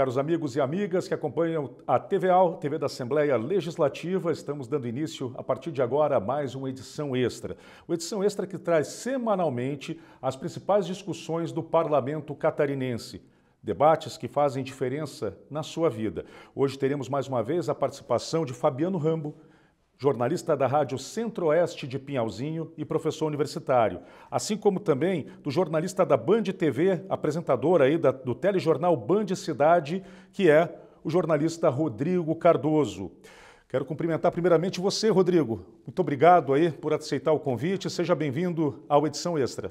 Caros amigos e amigas que acompanham a TVAL, TV da Assembleia Legislativa, estamos dando início a partir de agora a mais uma edição extra. Uma edição extra que traz semanalmente as principais discussões do parlamento catarinense. Debates que fazem diferença na sua vida. Hoje teremos mais uma vez a participação de Fabiano Rambo, jornalista da Rádio Centro-Oeste de Pinhalzinho e professor universitário, assim como também do jornalista da Band TV, apresentador aí da, do telejornal Band Cidade, que é o jornalista Rodrigo Cardoso. Quero cumprimentar primeiramente você, Rodrigo. Muito obrigado aí por aceitar o convite. Seja bem-vindo ao Edição Extra.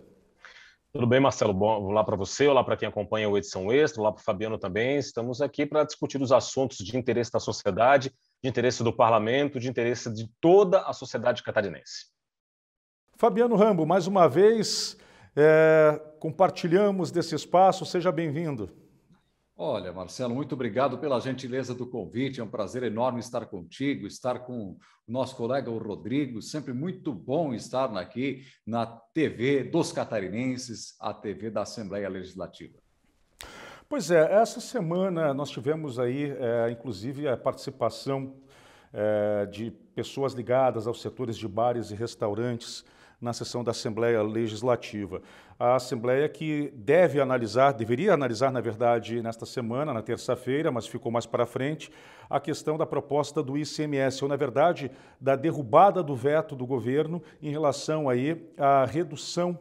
Tudo bem, Marcelo? Bom, olá para você, olá para quem acompanha o Edição Extra, olá para o Fabiano também. Estamos aqui para discutir os assuntos de interesse da sociedade de interesse do parlamento, de interesse de toda a sociedade catarinense. Fabiano Rambo, mais uma vez, é, compartilhamos desse espaço, seja bem-vindo. Olha, Marcelo, muito obrigado pela gentileza do convite. É um prazer enorme estar contigo, estar com o nosso colega o Rodrigo. Sempre muito bom estar aqui na TV dos Catarinenses, a TV da Assembleia Legislativa. Pois é, essa semana nós tivemos aí, é, inclusive, a participação é, de pessoas ligadas aos setores de bares e restaurantes na sessão da Assembleia Legislativa. A Assembleia que deve analisar, deveria analisar, na verdade, nesta semana, na terça-feira, mas ficou mais para frente, a questão da proposta do ICMS, ou, na verdade, da derrubada do veto do governo em relação aí à redução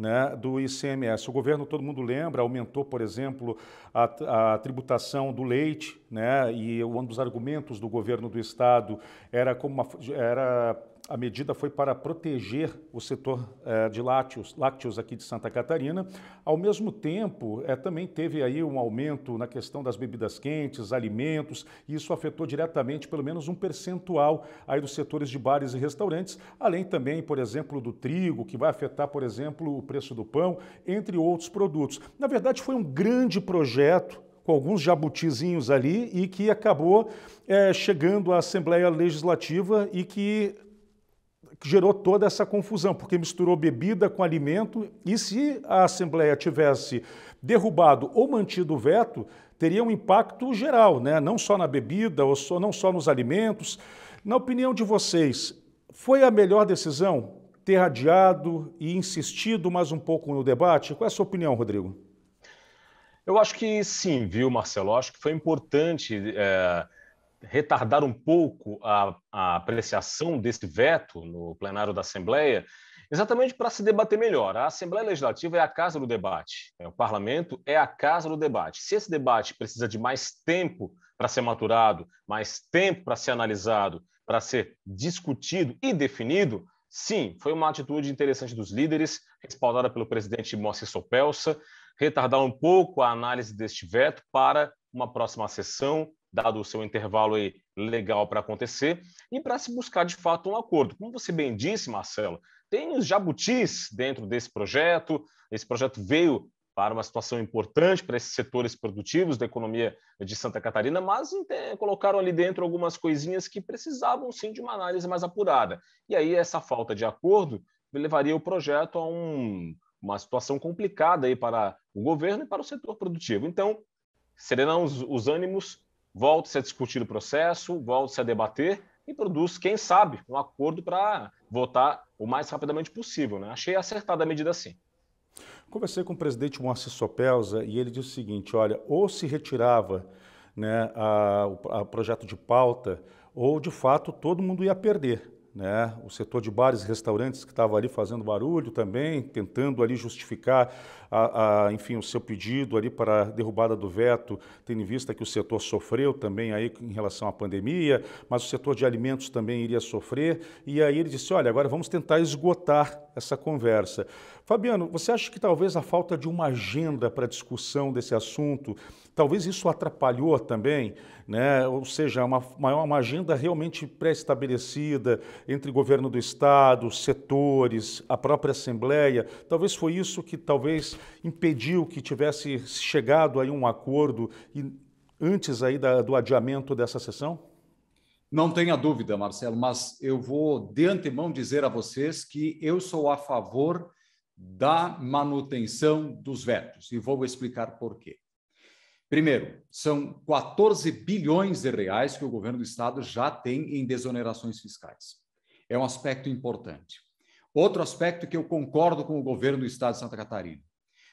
né, do ICMS. O governo, todo mundo lembra, aumentou, por exemplo, a, a tributação do leite, né, e um dos argumentos do governo do Estado era, como uma, era a medida foi para proteger o setor eh, de lácteos, lácteos aqui de Santa Catarina. Ao mesmo tempo, é também teve aí um aumento na questão das bebidas quentes, alimentos, e isso afetou diretamente pelo menos um percentual aí dos setores de bares e restaurantes, além também, por exemplo, do trigo, que vai afetar, por exemplo, o preço do pão, entre outros produtos. Na verdade, foi um grande projeto com alguns jabutizinhos ali e que acabou é, chegando à Assembleia Legislativa e que gerou toda essa confusão, porque misturou bebida com alimento e se a Assembleia tivesse derrubado ou mantido o veto, teria um impacto geral, né? não só na bebida, ou só, não só nos alimentos. Na opinião de vocês, foi a melhor decisão ter adiado e insistido mais um pouco no debate? Qual é a sua opinião, Rodrigo? Eu acho que sim, viu, Marcelo? Eu acho que foi importante. É retardar um pouco a, a apreciação desse veto no plenário da Assembleia, exatamente para se debater melhor. A Assembleia Legislativa é a casa do debate, né? o parlamento é a casa do debate. Se esse debate precisa de mais tempo para ser maturado, mais tempo para ser analisado, para ser discutido e definido, sim, foi uma atitude interessante dos líderes, respaldada pelo presidente Moacir Sopelsa, retardar um pouco a análise deste veto para uma próxima sessão, dado o seu intervalo aí legal para acontecer e para se buscar de fato um acordo. Como você bem disse, Marcelo, tem os jabutis dentro desse projeto. Esse projeto veio para uma situação importante para esses setores produtivos da economia de Santa Catarina, mas é, colocaram ali dentro algumas coisinhas que precisavam sim de uma análise mais apurada. E aí essa falta de acordo levaria o projeto a um, uma situação complicada aí para o governo e para o setor produtivo. Então, serenam os, os ânimos volta-se a discutir o processo, volta-se a debater e produz, quem sabe, um acordo para votar o mais rapidamente possível. Né? Achei acertada a medida sim. Conversei com o presidente Moacir Sopelza e ele disse o seguinte: olha, ou se retirava né, a, a projeto de pauta, ou de fato todo mundo ia perder. Né? O setor de bares e restaurantes que estava ali fazendo barulho também, tentando ali justificar a, a, enfim, o seu pedido ali para a derrubada do veto, tendo em vista que o setor sofreu também aí em relação à pandemia, mas o setor de alimentos também iria sofrer. E aí ele disse: olha, agora vamos tentar esgotar essa conversa. Fabiano, você acha que talvez a falta de uma agenda para discussão desse assunto, talvez isso atrapalhou também, né? ou seja, uma, uma agenda realmente pré-estabelecida entre governo do Estado, setores, a própria Assembleia, talvez foi isso que talvez impediu que tivesse chegado aí um acordo antes aí da, do adiamento dessa sessão? Não tenha dúvida, Marcelo, mas eu vou de antemão dizer a vocês que eu sou a favor da manutenção dos vetos e vou explicar por quê. Primeiro, são 14 bilhões de reais que o governo do estado já tem em desonerações fiscais. É um aspecto importante. Outro aspecto que eu concordo com o governo do estado de Santa Catarina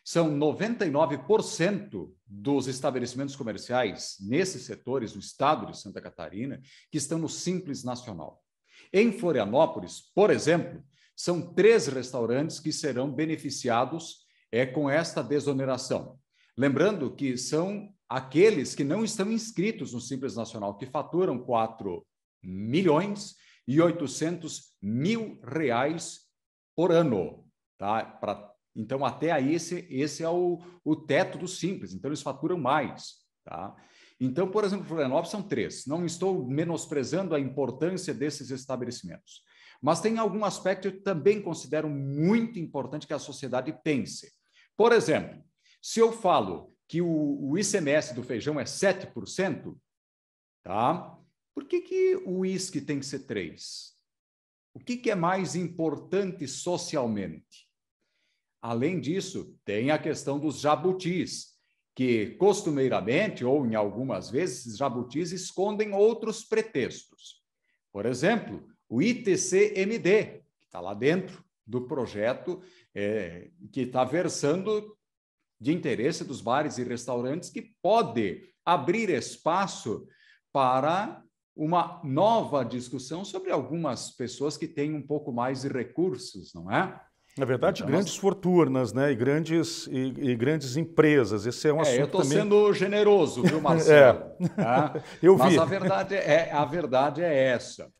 são 99% dos estabelecimentos comerciais nesses setores no estado de Santa Catarina que estão no Simples Nacional. Em Florianópolis, por exemplo, são três restaurantes que serão beneficiados é, com esta desoneração. Lembrando que são aqueles que não estão inscritos no Simples Nacional, que faturam 4 milhões e 800 mil reais por ano, tá? para então, até aí, esse, esse é o, o teto do simples. Então, eles faturam mais. Tá? Então, por exemplo, Florianópolis são três. Não estou menosprezando a importância desses estabelecimentos. Mas tem algum aspecto que eu também considero muito importante que a sociedade pense. Por exemplo, se eu falo que o, o ICMS do feijão é 7%, tá? por que, que o uísque tem que ser 3%? O que, que é mais importante socialmente? Além disso, tem a questão dos jabutis, que costumeiramente, ou em algumas vezes, jabutis escondem outros pretextos. Por exemplo, o ITCMD, que está lá dentro do projeto, é, que está versando de interesse dos bares e restaurantes, que pode abrir espaço para uma nova discussão sobre algumas pessoas que têm um pouco mais de recursos, não é? Na verdade, então, grandes nós... fortunas né? e, grandes, e, e, grandes empresas. Esse é um é, assunto. Eu estou também... sendo generoso, viu, é. Marcelo? é. Eu Mas vi. Mas a verdade, é, é, a verdade é essa.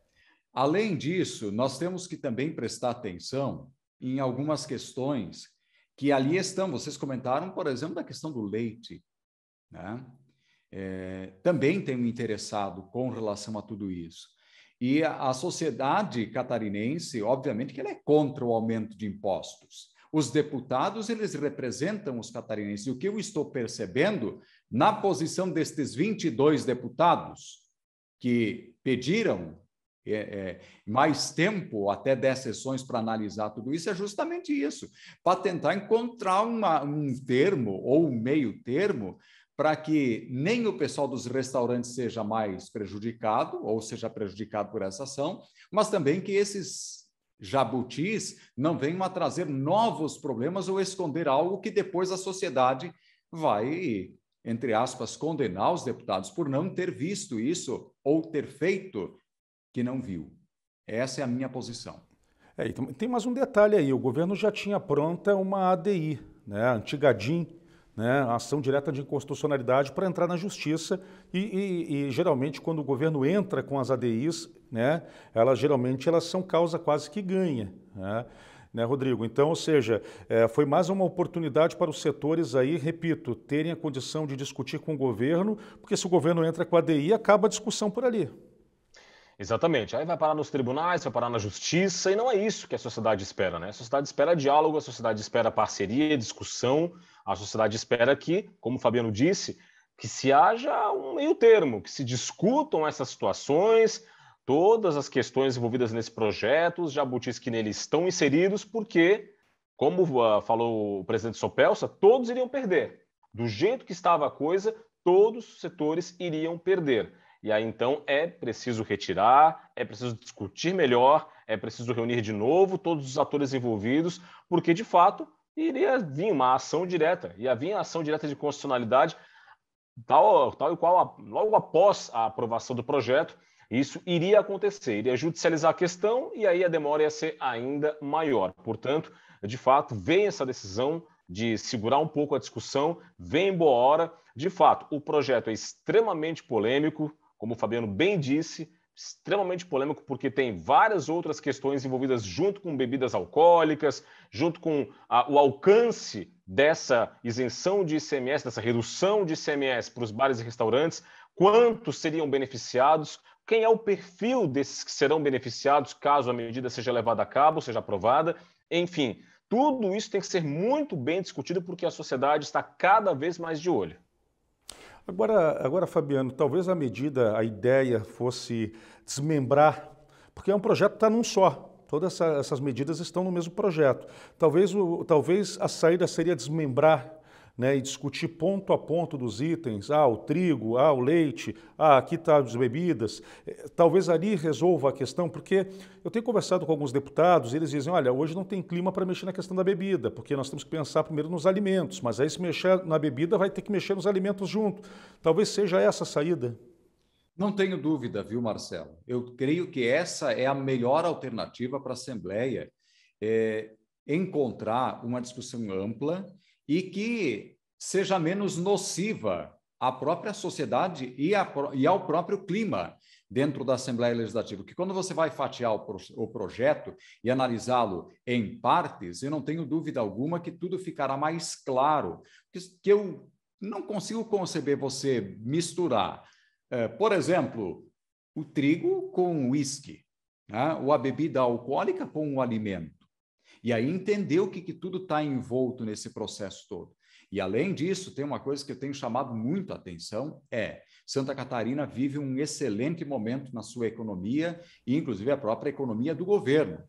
Além disso, nós temos que também prestar atenção em algumas questões que ali estão. Vocês comentaram, por exemplo, da questão do leite. Né? É, também tenho interessado com relação a tudo isso. E a, sociedade catarinense, obviamente, que ela é contra o aumento de impostos. Os deputados, eles representam os catarinenses. E o que eu estou percebendo na posição destes 22 deputados que pediram é, é, mais tempo, até 10 sessões para analisar tudo isso, é justamente isso, para tentar encontrar uma, um termo ou um meio termo para que nem o pessoal dos restaurantes seja mais prejudicado ou seja prejudicado por essa ação, mas também que esses jabutis não venham a trazer novos problemas ou esconder algo que depois a sociedade vai, entre aspas, condenar os deputados por não ter visto isso ou ter feito que não viu. Essa é a minha posição. É, tem mais um detalhe aí: o governo já tinha pronta uma ADI, né, antiga DIN, né, a ação direta de inconstitucionalidade para entrar na justiça e, e, e, geralmente quando o governo entra com as ADIs, né, elas geralmente elas são causa quase que ganha, né, né Rodrigo? Então, ou seja, é, foi mais uma oportunidade para os setores aí, repito, terem a condição de discutir com o governo, porque se o governo entra com a ADI, acaba a discussão por ali. Exatamente. Aí vai parar nos tribunais, vai parar na justiça, e não é isso que a sociedade espera, né? A sociedade espera diálogo, a sociedade espera parceria, discussão, a sociedade espera que, como o Fabiano disse, que se haja um meio termo, que se discutam essas situações, todas as questões envolvidas nesse projeto, os jabutis que nele estão inseridos, porque, como ah, falou o presidente Sopelsa, todos iriam perder. Do jeito que estava a coisa, todos os setores iriam perder. E aí então é preciso retirar, é preciso discutir melhor, é preciso reunir de novo todos os atores envolvidos, porque de fato iria vir uma ação direta, E vir a ação direta de constitucionalidade, tal, tal e qual, logo após a aprovação do projeto, isso iria acontecer, iria judicializar a questão e aí a demora ia ser ainda maior. Portanto, de fato, vem essa decisão de segurar um pouco a discussão, vem em boa hora. De fato, o projeto é extremamente polêmico, como o Fabiano bem disse, extremamente polêmico porque tem várias outras questões envolvidas junto com bebidas alcoólicas, junto com a, ah, o alcance dessa isenção de ICMS, dessa redução de ICMS para os bares e restaurantes, quantos seriam beneficiados, quem é o perfil desses que serão beneficiados caso a medida seja levada a cabo, seja aprovada, enfim, tudo isso tem que ser muito bem discutido porque a sociedade está cada vez mais de olho. Agora, agora, Fabiano, talvez a medida, a ideia fosse desmembrar, porque é um projeto que está num só. Todas essa, essas medidas estão no mesmo projeto. Talvez, o, talvez a saída seria desmembrar né, e discutir ponto a ponto dos itens, ah, o trigo, ah, o leite, ah, aqui está as bebidas, eh, talvez ali resolva a questão, porque eu tenho conversado com alguns deputados e eles dizem, olha, hoje não tem clima para mexer na questão da bebida, porque nós temos que pensar primeiro nos alimentos, mas aí se mexer na bebida vai ter que mexer nos alimentos junto. Talvez seja essa a saída. Não tenho dúvida, viu, Marcelo? Eu creio que essa é a melhor alternativa para a Assembleia. É encontrar uma discussão ampla e que seja menos nociva à própria sociedade e, a, e ao próprio clima dentro da Assembleia Legislativa. Que quando você vai fatiar o, pro, o projeto e analisá-lo em partes, eu não tenho dúvida alguma que tudo ficará mais claro. Que, que eu não consigo conceber você misturar, eh, por exemplo, o trigo com o uísque, né? ou a bebida alcoólica com o alimento. E aí entender o que, que tudo está envolto nesse processo todo. E além disso, tem uma coisa que eu tenho chamado muito a atenção, é Santa Catarina vive um excelente momento na sua economia, e inclusive a própria economia do governo.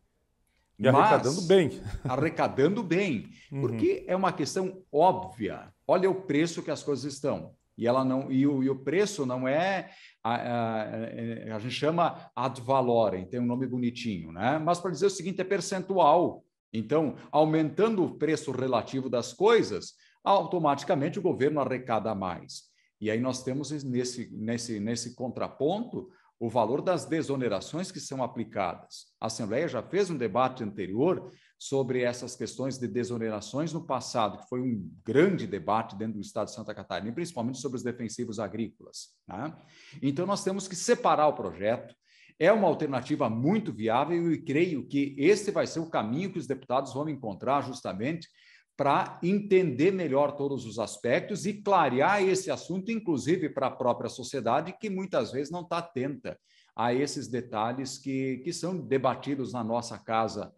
E arrecadando bem. Arrecadando bem. Uhum. Porque é uma questão óbvia. Olha o preço que as coisas estão. E, ela não, e, o, e o preço não é. A, a, a, é, a gente chama ad valorem, tem um nome bonitinho, né? Mas para dizer o seguinte, é percentual. Então, aumentando o preço relativo das coisas, automaticamente o governo arrecada mais. E aí nós temos nesse, nesse, nesse contraponto o valor das desonerações que são aplicadas. A Assembleia já fez um debate anterior sobre essas questões de desonerações no passado, que foi um grande debate dentro do Estado de Santa Catarina, principalmente sobre os defensivos agrícolas. Né? Então, nós temos que separar o projeto, é uma alternativa muito viável e creio que esse vai ser o caminho que os deputados vão encontrar justamente para entender melhor todos os aspectos e clarear esse assunto, inclusive para a própria sociedade, que muitas vezes não está atenta a esses detalhes que, que são debatidos na nossa casa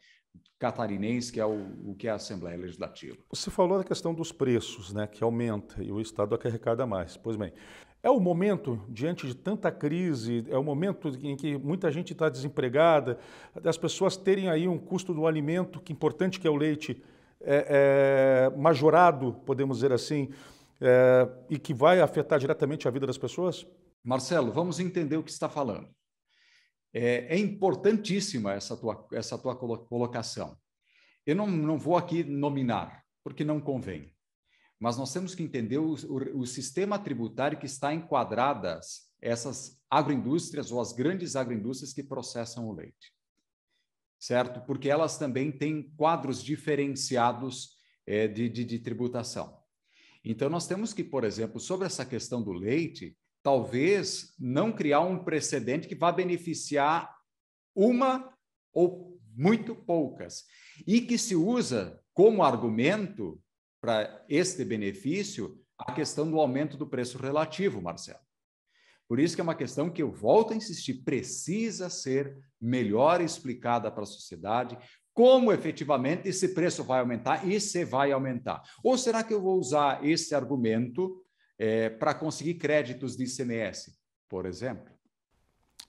catarinense, que é o, o que é a Assembleia Legislativa. Você falou da questão dos preços, né, que aumenta e o Estado acarrecada mais. Pois bem, é o momento, diante de tanta crise, é o momento em que muita gente está desempregada, das pessoas terem aí um custo do alimento, que importante que é o leite, é, é, majorado, podemos dizer assim, é, e que vai afetar diretamente a vida das pessoas? Marcelo, vamos entender o que está falando. É, é, importantíssima essa tua, essa tua colocação. Eu não, não vou aqui nominar, porque não convém mas nós temos que entender o, o, o sistema tributário que está enquadradas essas agroindústrias ou as grandes agroindústrias que processam o leite, certo? Porque elas também têm quadros diferenciados é, de, de, de tributação. Então, nós temos que, por exemplo, sobre essa questão do leite, talvez não criar um precedente que vá beneficiar uma ou muito poucas, e que se usa como argumento para este benefício a questão do aumento do preço relativo, Marcelo. Por isso que é uma questão que eu volto a insistir, precisa ser melhor explicada para a sociedade como efetivamente esse preço vai aumentar e se vai aumentar. Ou será que eu vou usar esse argumento é, para conseguir créditos de ICMS, por exemplo?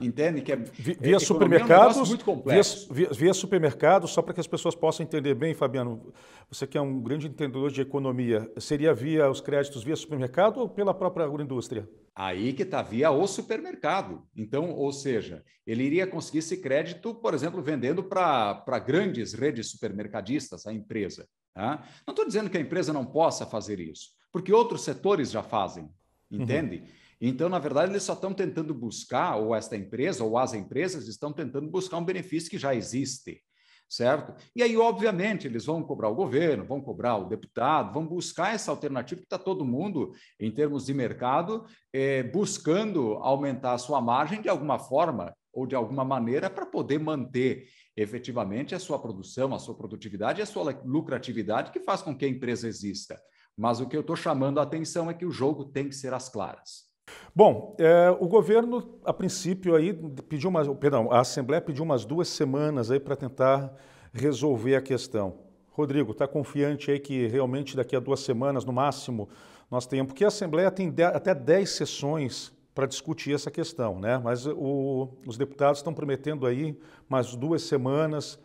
Entende? Que é, via, é, supermercados, é um via, via, via supermercados, só para que as pessoas possam entender bem, Fabiano, você que é um grande entendedor de economia, seria via os créditos via supermercado ou pela própria agroindústria? Aí que está via o supermercado. Então, ou seja, ele iria conseguir esse crédito, por exemplo, vendendo para grandes redes supermercadistas, a empresa. Tá? Não estou dizendo que a empresa não possa fazer isso, porque outros setores já fazem, uhum. entende? Uhum. Então, na verdade, eles só estão tentando buscar, ou esta empresa, ou as empresas estão tentando buscar um benefício que já existe, certo? E aí, obviamente, eles vão cobrar o governo, vão cobrar o deputado, vão buscar essa alternativa que está todo mundo, em termos de mercado, eh, buscando aumentar a sua margem de alguma forma ou de alguma maneira para poder manter efetivamente a sua produção, a sua produtividade e a sua lucratividade que faz com que a empresa exista. Mas o que eu estou chamando a atenção é que o jogo tem que ser às claras. Bom, é, o governo, a princípio, aí pediu uma, perdão, a Assembleia pediu umas duas semanas aí para tentar resolver a questão. Rodrigo, está confiante aí que realmente daqui a duas semanas, no máximo, nós tenhamos, porque a Assembleia tem de, até dez sessões para discutir essa questão, né? Mas o, os deputados estão prometendo aí mais duas semanas,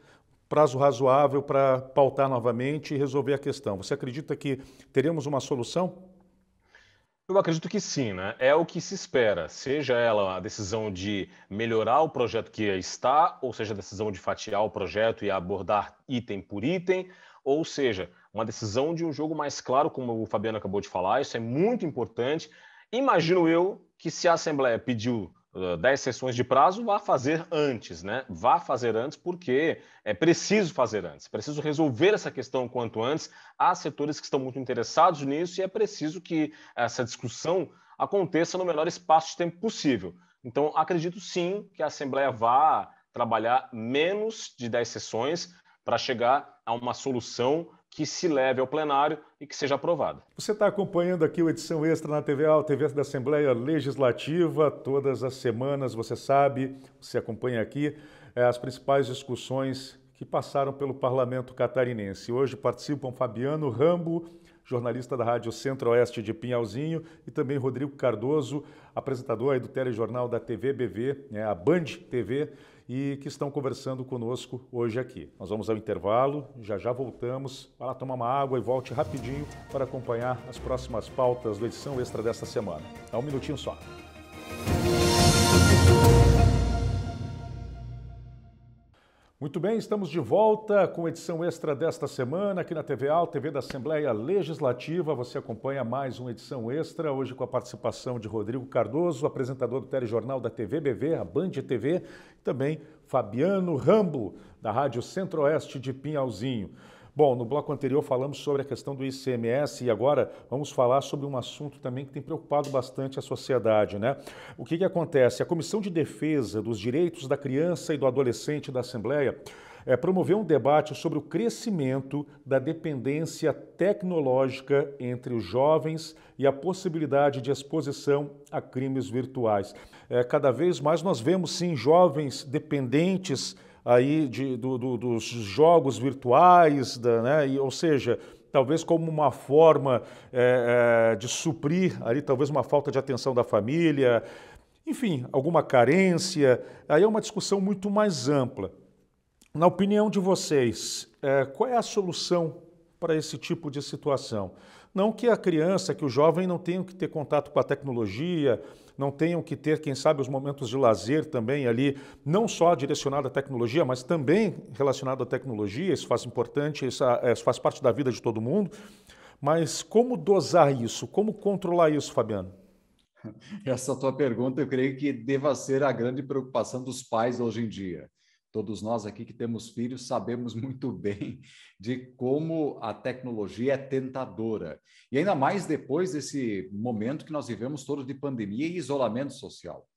prazo razoável para pautar novamente e resolver a questão. Você acredita que teremos uma solução? Eu acredito que sim, né? É o que se espera, seja ela a decisão de melhorar o projeto que está, ou seja, a decisão de fatiar o projeto e abordar item por item, ou seja, uma decisão de um jogo mais claro, como o Fabiano acabou de falar, isso é muito importante. Imagino eu que se a Assembleia pediu 10 sessões de prazo, vá fazer antes, né? Vá fazer antes, porque é preciso fazer antes, preciso resolver essa questão o quanto antes. Há setores que estão muito interessados nisso e é preciso que essa discussão aconteça no melhor espaço de tempo possível. Então, acredito sim que a Assembleia vá trabalhar menos de 10 sessões para chegar a uma solução que se leve ao plenário e que seja aprovada. Você está acompanhando aqui o Edição Extra na TV Al, TV da Assembleia Legislativa. Todas as semanas, você sabe, você acompanha aqui é, as principais discussões que passaram pelo parlamento catarinense. Hoje participam Fabiano Rambo jornalista da Rádio Centro-Oeste de Pinhalzinho, e também Rodrigo Cardoso, apresentador aí do telejornal da TV BV, né, a Band TV, e que estão conversando conosco hoje aqui. Nós vamos ao intervalo, já já voltamos. Vai lá tomar uma água e volte rapidinho para acompanhar as próximas pautas do Edição Extra desta semana. É um minutinho só. Muito bem, estamos de volta com edição extra desta semana aqui na TV Al, TV da Assembleia Legislativa. Você acompanha mais uma edição extra, hoje com a participação de Rodrigo Cardoso, apresentador do telejornal da TVBV, a Band TV, e também Fabiano Rambo, da Rádio Centro-Oeste de Pinhalzinho. Bom, no bloco anterior falamos sobre a questão do ICMS e agora vamos falar sobre um assunto também que tem preocupado bastante a sociedade, né? O que, que acontece? A Comissão de Defesa dos Direitos da Criança e do Adolescente da Assembleia é, promoveu um debate sobre o crescimento da dependência tecnológica entre os jovens e a possibilidade de exposição a crimes virtuais. É, cada vez mais nós vemos, sim, jovens dependentes aí de, do, do, dos jogos virtuais, da, né? e, ou seja, talvez como uma forma é, é, de suprir ali talvez uma falta de atenção da família, enfim, alguma carência. Aí é uma discussão muito mais ampla. Na opinião de vocês, é, qual é a solução para esse tipo de situação? Não que a criança, que o jovem não tenha que ter contato com a tecnologia, não tenham que ter, quem sabe, os momentos de lazer também ali, não só direcionado à tecnologia, mas também relacionado à tecnologia, isso faz importante, isso ah, é, faz parte da vida de todo mundo. Mas como dosar isso? Como controlar isso, Fabiano? Essa tua pergunta, eu creio que deva ser a grande preocupação dos pais hoje em dia. Todos nós aqui que temos filhos sabemos muito bem de como a tecnologia é tentadora. E ainda mais depois desse momento que nós vivemos todos de pandemia e isolamento social.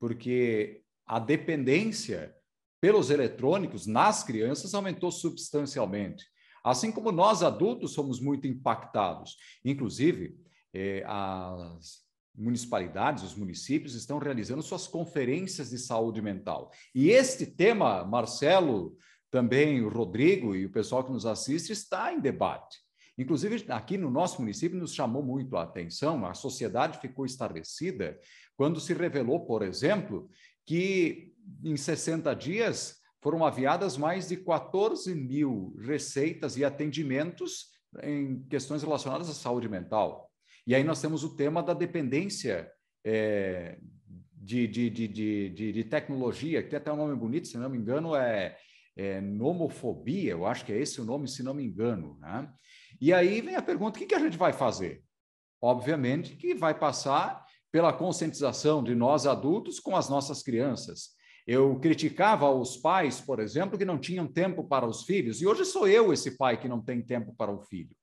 Porque a dependência pelos eletrônicos nas crianças aumentou substancialmente. Assim como nós adultos somos muito impactados. Inclusive, eh, as municipalidades, os municípios estão realizando suas conferências de saúde mental. E este tema, Marcelo, também o Rodrigo e o pessoal que nos assiste, está em debate. Inclusive, aqui no nosso município, nos chamou muito a atenção, a sociedade ficou estarrecida quando se revelou, por exemplo, que em 60 dias foram aviadas mais de 14 mil receitas e atendimentos em questões relacionadas à saúde mental. E aí nós temos o tema da dependência é, de, de, de, de, tecnologia, que tem até um nome bonito, se não me engano, é, é nomofobia, eu acho que é esse o nome, se não me engano. Né? E aí vem a pergunta: o que, que a gente vai fazer? Obviamente que vai passar pela conscientização de nós adultos com as nossas crianças. Eu criticava os pais, por exemplo, que não tinham tempo para os filhos, e hoje sou eu esse pai que não tem tempo para o filho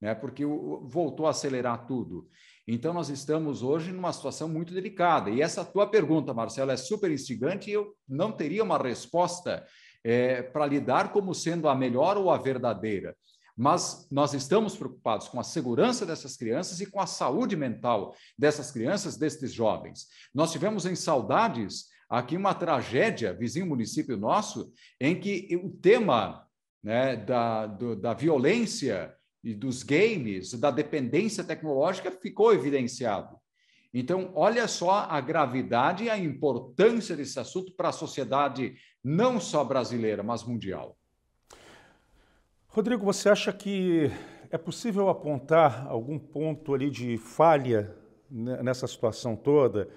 né? porque voltou a acelerar tudo. Então, nós estamos hoje numa situação muito delicada. E essa tua pergunta, Marcelo, é super instigante e eu não teria uma resposta é, para lidar como sendo a melhor ou a verdadeira. Mas nós estamos preocupados com a segurança dessas crianças e com a saúde mental dessas crianças, destes jovens. Nós tivemos em Saudades aqui uma tragédia, vizinho município nosso, em que o tema né, da, do, da violência e dos games, da dependência tecnológica, ficou evidenciado. Então, olha só a gravidade e a importância desse assunto para a sociedade, não só brasileira, mas mundial. Rodrigo, você acha que é possível apontar algum ponto ali de falha nessa situação toda?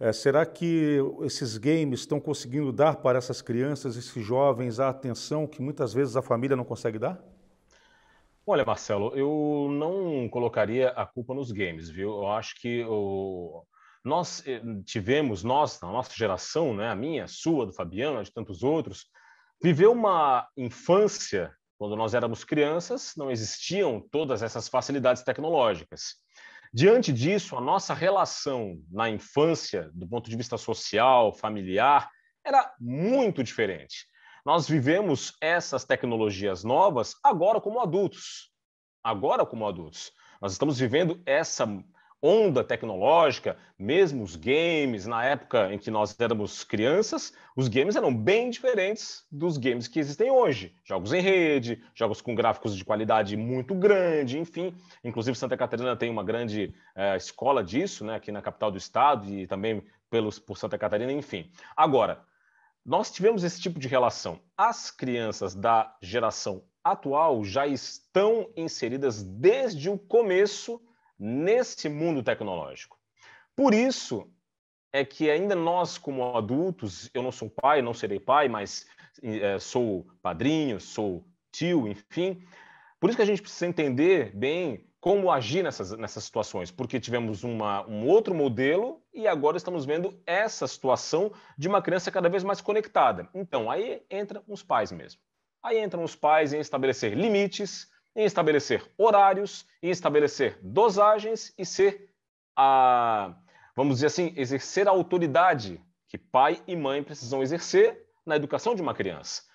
É, será que esses games estão conseguindo dar para essas crianças, esses jovens, a atenção que muitas vezes a família não consegue dar? Olha, Marcelo, eu não colocaria a culpa nos games, viu? Eu acho que o... nós eh, tivemos, nós, na nossa geração, né, a minha, a sua, do Fabiano, de tantos outros, viveu uma infância quando nós éramos crianças, não existiam todas essas facilidades tecnológicas. Diante disso, a nossa relação na infância, do ponto de vista social, familiar, era muito diferente. Nós vivemos essas tecnologias novas agora como adultos. Agora como adultos. Nós estamos vivendo essa onda tecnológica, mesmo os games, na época em que nós éramos crianças, os games eram bem diferentes dos games que existem hoje. Jogos em rede, jogos com gráficos de qualidade muito grande, enfim. Inclusive, Santa Catarina tem uma grande é, escola disso, né, aqui na capital do estado e também pelos, por Santa Catarina, enfim. Agora, nós tivemos esse tipo de relação. As crianças da geração atual já estão inseridas desde o começo nesse mundo tecnológico. Por isso é que ainda nós, como adultos, eu não sou pai, não serei pai, mas é, sou padrinho, sou tio, enfim. Por isso que a gente precisa entender bem como agir nessas, nessas situações, porque tivemos uma, um outro modelo e agora estamos vendo essa situação de uma criança cada vez mais conectada. Então, aí entram os pais mesmo. Aí entram os pais em estabelecer limites, em estabelecer horários, em estabelecer dosagens e ser a, vamos dizer assim, exercer a autoridade que pai e mãe precisam exercer na educação de uma criança.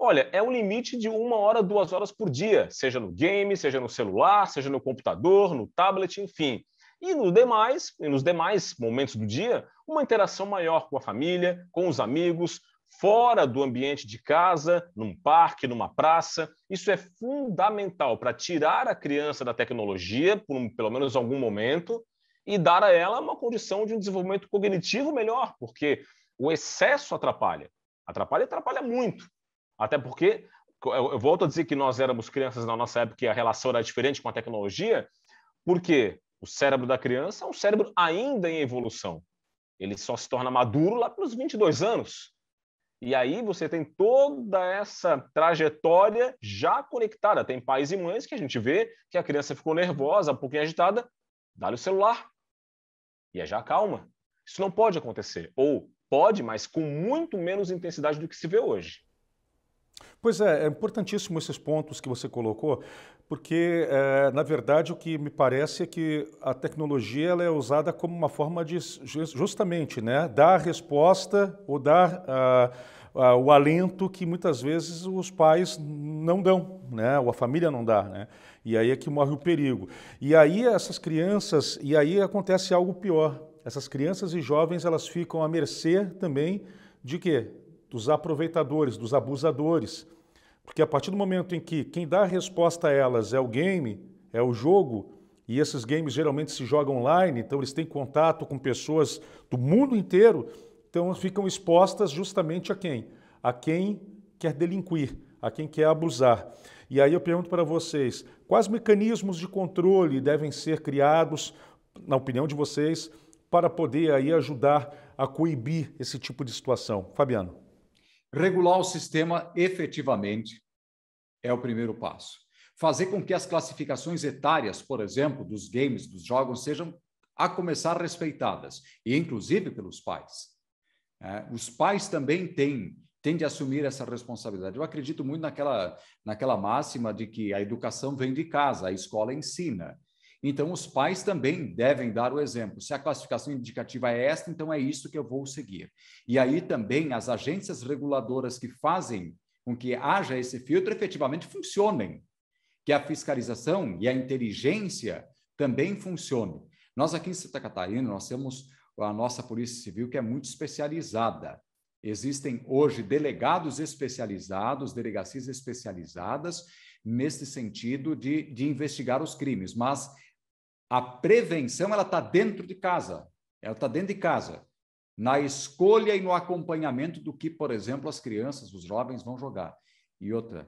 Olha, é um limite de uma hora, duas horas por dia, seja no game, seja no celular, seja no computador, no tablet, enfim. E, no demais, e nos demais momentos do dia, uma interação maior com a família, com os amigos, fora do ambiente de casa, num parque, numa praça. Isso é fundamental para tirar a criança da tecnologia, por um, pelo menos algum momento, e dar a ela uma condição de um desenvolvimento cognitivo melhor, porque o excesso atrapalha. Atrapalha e atrapalha muito. Até porque, eu volto a dizer que nós éramos crianças na nossa época e a relação era diferente com a tecnologia, porque o cérebro da criança é um cérebro ainda em evolução. Ele só se torna maduro lá pelos 22 anos. E aí você tem toda essa trajetória já conectada. Tem pais e mães que a gente vê que a criança ficou nervosa, um pouquinho agitada, dá-lhe o celular. E é já calma. Isso não pode acontecer. Ou pode, mas com muito menos intensidade do que se vê hoje. Pois é, é importantíssimo esses pontos que você colocou, porque, é, na verdade, o que me parece é que a tecnologia ela é usada como uma forma de, justamente, né, dar a resposta ou dar ah, ah, o alento que muitas vezes os pais não dão, né, ou a família não dá. Né? E aí é que morre o perigo. E aí essas crianças, e aí acontece algo pior. Essas crianças e jovens, elas ficam à mercê também de quê? dos aproveitadores, dos abusadores. Porque a partir do momento em que quem dá a resposta a elas é o game, é o jogo, e esses games geralmente se jogam online, então eles têm contato com pessoas do mundo inteiro, então ficam expostas justamente a quem? A quem quer delinquir, a quem quer abusar. E aí eu pergunto para vocês, quais mecanismos de controle devem ser criados, na opinião de vocês, para poder aí ajudar a coibir esse tipo de situação? Fabiano. Regular o sistema efetivamente é o primeiro passo. Fazer com que as classificações etárias, por exemplo, dos games, dos jogos, sejam a começar respeitadas, e inclusive pelos pais. É, os pais também têm, têm de assumir essa responsabilidade. Eu acredito muito naquela, naquela máxima de que a educação vem de casa, a escola ensina. Então, os pais também devem dar o exemplo. Se a classificação indicativa é esta, então é isso que eu vou seguir. E aí também as agências reguladoras que fazem com que haja esse filtro efetivamente funcionem, que a fiscalização e a inteligência também funcionem. Nós aqui em Santa Catarina, nós temos a nossa Polícia Civil que é muito especializada. Existem hoje delegados especializados, delegacias especializadas, nesse sentido de, de investigar os crimes, mas a prevenção ela está dentro de casa, ela está dentro de casa, na escolha e no acompanhamento do que, por exemplo, as crianças, os jovens vão jogar. E outra,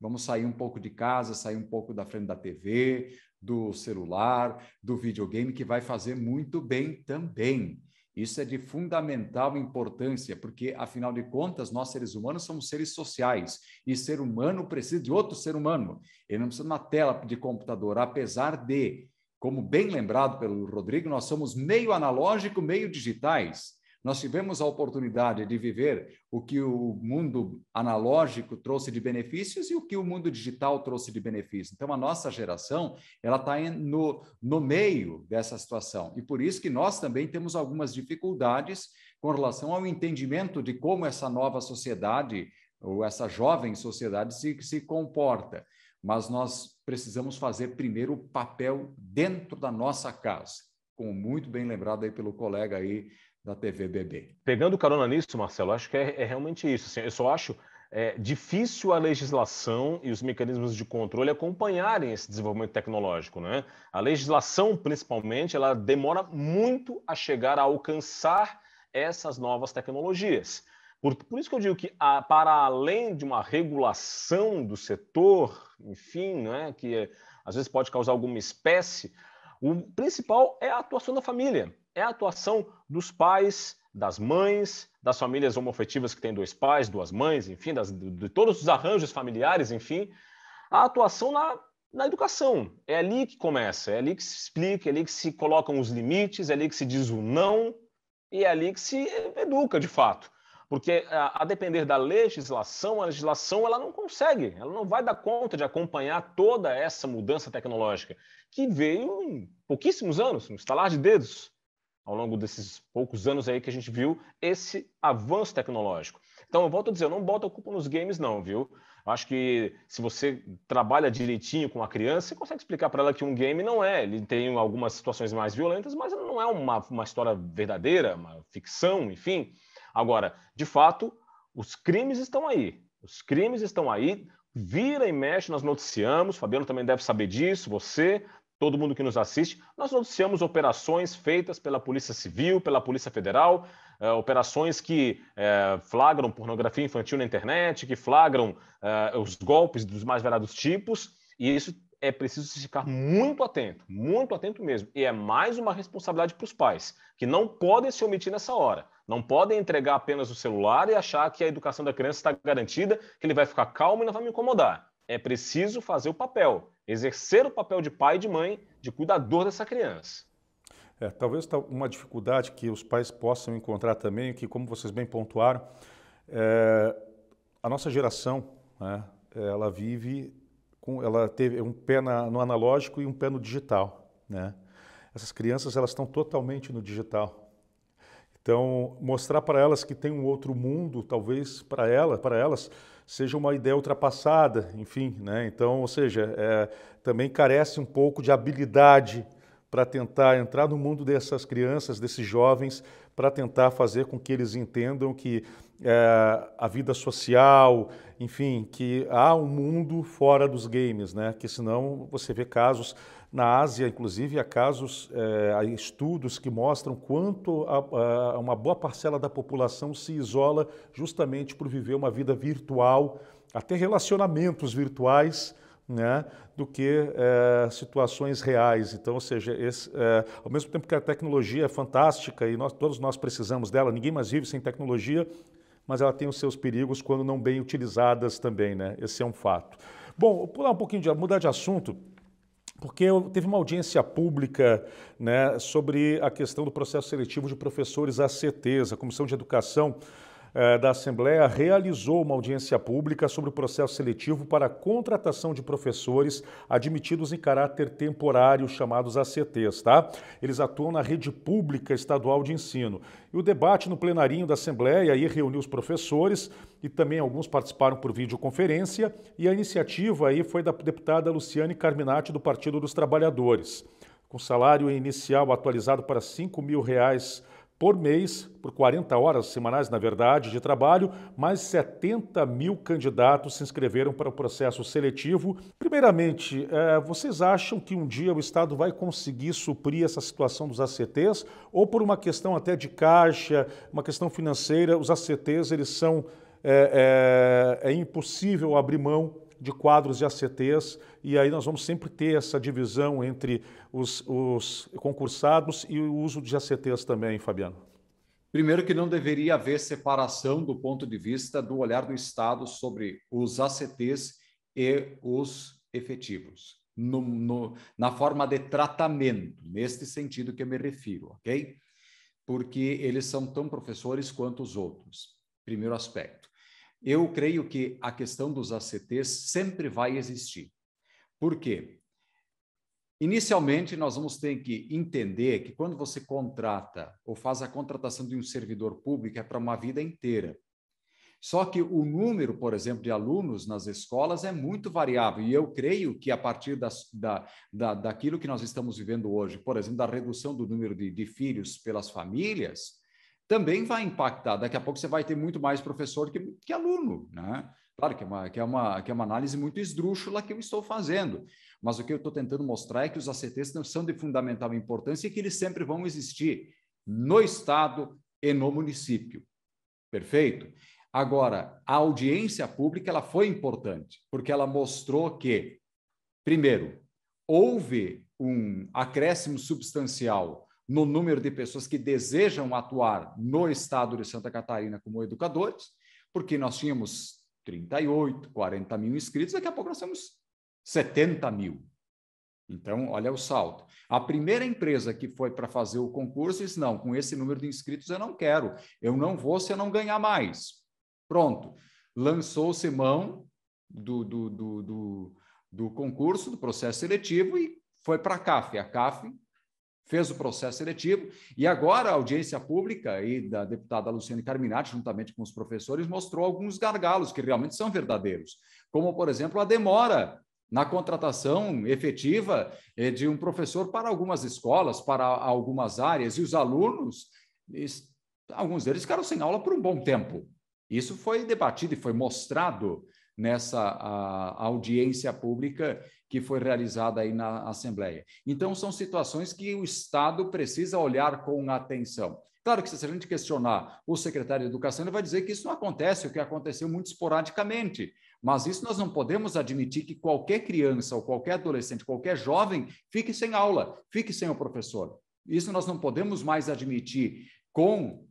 vamos sair um pouco de casa, sair um pouco da frente da TV, do celular, do videogame, que vai fazer muito bem também. Isso é de fundamental importância, porque, afinal de contas, nós seres humanos somos seres sociais. E ser humano precisa de outro ser humano. Ele não precisa de uma tela de computador, apesar de como bem lembrado pelo Rodrigo, nós somos meio analógico, meio digitais. Nós tivemos a oportunidade de viver o que o mundo analógico trouxe de benefícios e o que o mundo digital trouxe de benefícios. Então, a nossa geração ela está no, no meio dessa situação. E por isso que nós também temos algumas dificuldades com relação ao entendimento de como essa nova sociedade ou essa jovem sociedade se, se comporta mas nós precisamos fazer primeiro o papel dentro da nossa casa, como muito bem lembrado aí pelo colega aí da TVBB. Pegando carona nisso, Marcelo, acho que é, é realmente isso. Assim, eu só acho é, difícil a legislação e os mecanismos de controle acompanharem esse desenvolvimento tecnológico. Né? A legislação, principalmente, ela demora muito a chegar a alcançar essas novas tecnologias. Por, por isso que eu digo que, a, ah, para além de uma regulação do setor, enfim, né, que eh, às vezes pode causar alguma espécie, o principal é a atuação da família, é a atuação dos pais, das mães, das famílias homofetivas que têm dois pais, duas mães, enfim, das, de todos os arranjos familiares, enfim, a atuação na, na educação. É ali que começa, é ali que se explica, é ali que se colocam os limites, é ali que se diz o não e é ali que se educa de fato. Porque, a, a, depender da legislação, a legislação ela não consegue, ela não vai dar conta de acompanhar toda essa mudança tecnológica, que veio em pouquíssimos anos, no estalar de dedos, ao longo desses poucos anos aí que a gente viu esse avanço tecnológico. Então, eu volto a dizer, eu não boto a culpa nos games, não, viu? Acho que se você trabalha direitinho com a criança, você consegue explicar para ela que um game não é. Ele tem algumas situações mais violentas, mas não é uma, uma história verdadeira, uma ficção, enfim. Agora, de fato, os crimes estão aí. Os crimes estão aí. Vira e mexe, nós noticiamos. Fabiano também deve saber disso, você, todo mundo que nos assiste. Nós noticiamos operações feitas pela Polícia Civil, pela Polícia Federal, eh, operações que eh, flagram pornografia infantil na internet, que flagram eh, os golpes dos mais variados tipos. E isso é preciso ficar muito atento, muito atento mesmo. E é mais uma responsabilidade para os pais, que não podem se omitir nessa hora. Não podem entregar apenas o celular e achar que a educação da criança está garantida, que ele vai ficar calmo e não vai me incomodar. É preciso fazer o papel, exercer o papel de pai e de mãe, de cuidador dessa criança. É, talvez uma dificuldade que os pais possam encontrar também, que como vocês bem pontuaram, é, a nossa geração, né, ela vive com, ela teve um pé na, no analógico e um pé no digital, né? Essas crianças elas estão totalmente no digital. Então mostrar para elas que tem um outro mundo, talvez para ela, para elas seja uma ideia ultrapassada, enfim, né? Então, ou seja, é, também carece um pouco de habilidade para tentar entrar no mundo dessas crianças, desses jovens, para tentar fazer com que eles entendam que é, a vida social, enfim, que há um mundo fora dos games, né? Que senão você vê casos na Ásia, inclusive, há casos, é, há estudos que mostram quanto a, a uma boa parcela da população se isola justamente por viver uma vida virtual, até relacionamentos virtuais né, do que é, situações reais. Então, ou seja, esse, é, ao mesmo tempo que a tecnologia é fantástica e nós, todos nós precisamos dela, ninguém mais vive sem tecnologia, mas ela tem os seus perigos quando não bem utilizadas também, né? Esse é um fato. Bom, pular um pouquinho de mudar de assunto, porque eu, teve uma audiência pública né, sobre a questão do processo seletivo de professores ACTs, a Comissão de Educação eh, da Assembleia realizou uma audiência pública sobre o processo seletivo para a contratação de professores admitidos em caráter temporário, chamados ACTs, tá? Eles atuam na rede pública estadual de ensino. E o debate no plenarinho da Assembleia aí reuniu os professores e também alguns participaram por videoconferência e a iniciativa aí foi da deputada Luciane Carminati do Partido dos Trabalhadores. Com salário inicial atualizado para R$ 5 mil reais por mês, por 40 horas semanais, na verdade, de trabalho, mais 70 mil candidatos se inscreveram para o processo seletivo. Primeiramente, é, vocês acham que um dia o Estado vai conseguir suprir essa situação dos ACTs? Ou por uma questão até de caixa, uma questão financeira, os ACTs eles são é, é, é impossível abrir mão de quadros de ACTs, e aí nós vamos sempre ter essa divisão entre os, os concursados e o uso de ACTs também, Fabiano. Primeiro que não deveria haver separação do ponto de vista do olhar do Estado sobre os ACTs e os efetivos. No, no, na forma de tratamento, neste sentido que eu me refiro, ok? Porque eles são tão professores quanto os outros. Primeiro aspecto. Eu creio que a questão dos ACTs sempre vai existir. Por quê? Inicialmente, nós vamos ter que entender que quando você contrata ou faz a contratação de um servidor público é para uma vida inteira. Só que o número, por exemplo, de alunos nas escolas é muito variável, e eu creio que a partir das, da, da, daquilo que nós estamos vivendo hoje, por exemplo, da redução do número de, de filhos pelas famílias, também vai impactar. Daqui a pouco você vai ter muito mais professor que, que aluno, né? Claro que é, uma, que, é uma, que é uma análise muito esdrúxula que eu estou fazendo, mas o que eu estou tentando mostrar é que os ACTs são de fundamental importância e que eles sempre vão existir no Estado e no município. Perfeito? Agora, a audiência pública ela foi importante, porque ela mostrou que, primeiro, houve um acréscimo substancial no número de pessoas que desejam atuar no estado de Santa Catarina como educadores, porque nós tínhamos 38, 40 mil inscritos, daqui a pouco nós temos 70 mil. Então, olha o salto. A primeira empresa que foi para fazer o concurso disse: não, com esse número de inscritos eu não quero, eu não vou se eu não ganhar mais. Pronto. Lançou-se mão do, do, do, do, do concurso, do processo seletivo e foi para a CAF. A CAF fez o processo seletivo e agora a audiência pública aí da deputada Luciane Carminati, juntamente com os professores, mostrou alguns gargalos que realmente são verdadeiros, como, por exemplo, a demora na contratação efetiva eh, de um professor para algumas escolas, para algumas áreas, e os alunos, alguns deles ficaram sem aula por um bom tempo. Isso foi debatido e foi mostrado nessa a, audiência pública que foi realizada aí na Assembleia. Então, são situações que o Estado precisa olhar com atenção. Claro que se a gente questionar o secretário de Educação, ele vai dizer que isso não acontece, o que aconteceu muito esporadicamente. Mas isso nós não podemos admitir que qualquer criança ou qualquer adolescente, qualquer jovem fique sem aula, fique sem o professor. Isso nós não podemos mais admitir com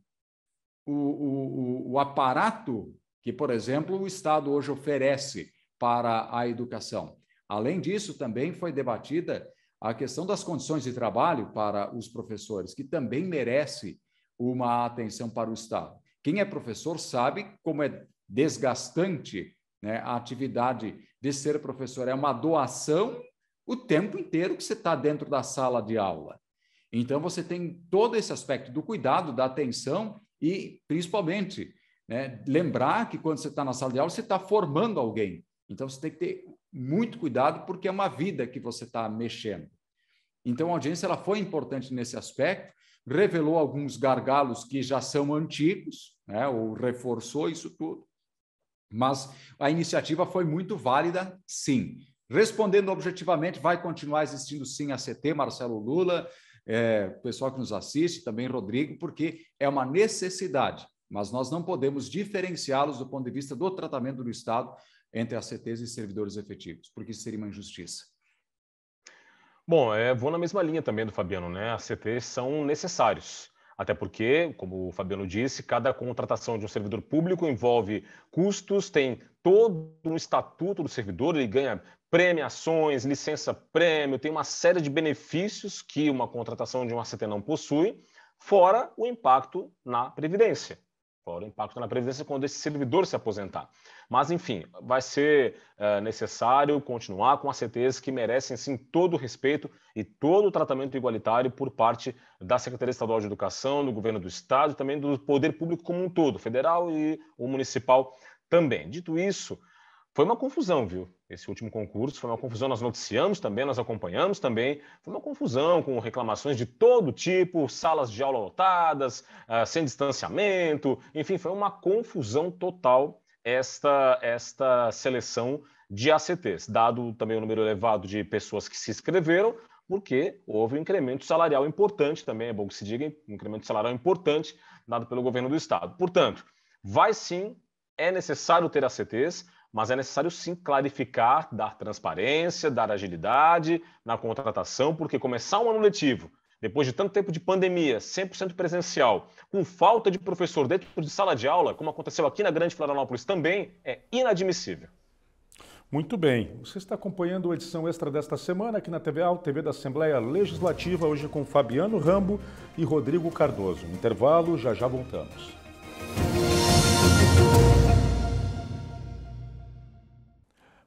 o, o, o aparato que, por exemplo, o Estado hoje oferece para a educação. Além disso, também foi debatida a questão das condições de trabalho para os professores, que também merece uma atenção para o Estado. Quem é professor sabe como é desgastante né, a atividade de ser professor. É uma doação o tempo inteiro que você está dentro da sala de aula. Então, você tem todo esse aspecto do cuidado, da atenção e, principalmente, né? Lembrar que quando você está na sala de aula, você está formando alguém. Então, você tem que ter muito cuidado, porque é uma vida que você está mexendo. Então, a audiência ela foi importante nesse aspecto, revelou alguns gargalos que já são antigos, né? ou reforçou isso tudo. Mas a iniciativa foi muito válida, sim. Respondendo objetivamente, vai continuar existindo sim a CT, Marcelo Lula, é, pessoal que nos assiste, também Rodrigo, porque é uma necessidade mas nós não podemos diferenciá-los do ponto de vista do tratamento do Estado entre ACTs e servidores efetivos, porque isso seria uma injustiça. Bom, é, vou na mesma linha também do Fabiano, né? ACTs são necessários. Até porque, como o Fabiano disse, cada contratação de um servidor público envolve custos, tem todo um estatuto do servidor, ele ganha premiações, licença-prêmio, tem uma série de benefícios que uma contratação de um ACT não possui, fora o impacto na Previdência fora o impacto na Previdência quando esse servidor se aposentar. Mas, enfim, vai ser uh, necessário continuar com as CTs que merecem, sim, todo o respeito e todo o tratamento igualitário por parte da Secretaria Estadual de Educação, do Governo do Estado e também do poder público como um todo, federal e o municipal também. Dito isso, foi uma confusão, viu? Esse último concurso foi uma confusão. Nós noticiamos também, nós acompanhamos também. Foi uma confusão com reclamações de todo tipo, salas de aula lotadas, uh, sem distanciamento. Enfim, foi uma confusão total esta, esta seleção de ACTs, dado também o número elevado de pessoas que se inscreveram, porque houve um incremento salarial importante também, é bom que se diga, um incremento salarial importante dado pelo governo do estado. Portanto, vai sim, é necessário ter ACTs, mas é necessário sim clarificar, dar transparência, dar agilidade na contratação, porque começar um ano letivo, depois de tanto tempo de pandemia, 100% presencial, com falta de professor dentro de sala de aula, como aconteceu aqui na Grande Florianópolis também, é inadmissível. Muito bem, você está acompanhando a edição extra desta semana aqui na TV Al, TV da Assembleia Legislativa, hoje com Fabiano Rambo e Rodrigo Cardoso. Intervalo, já já voltamos.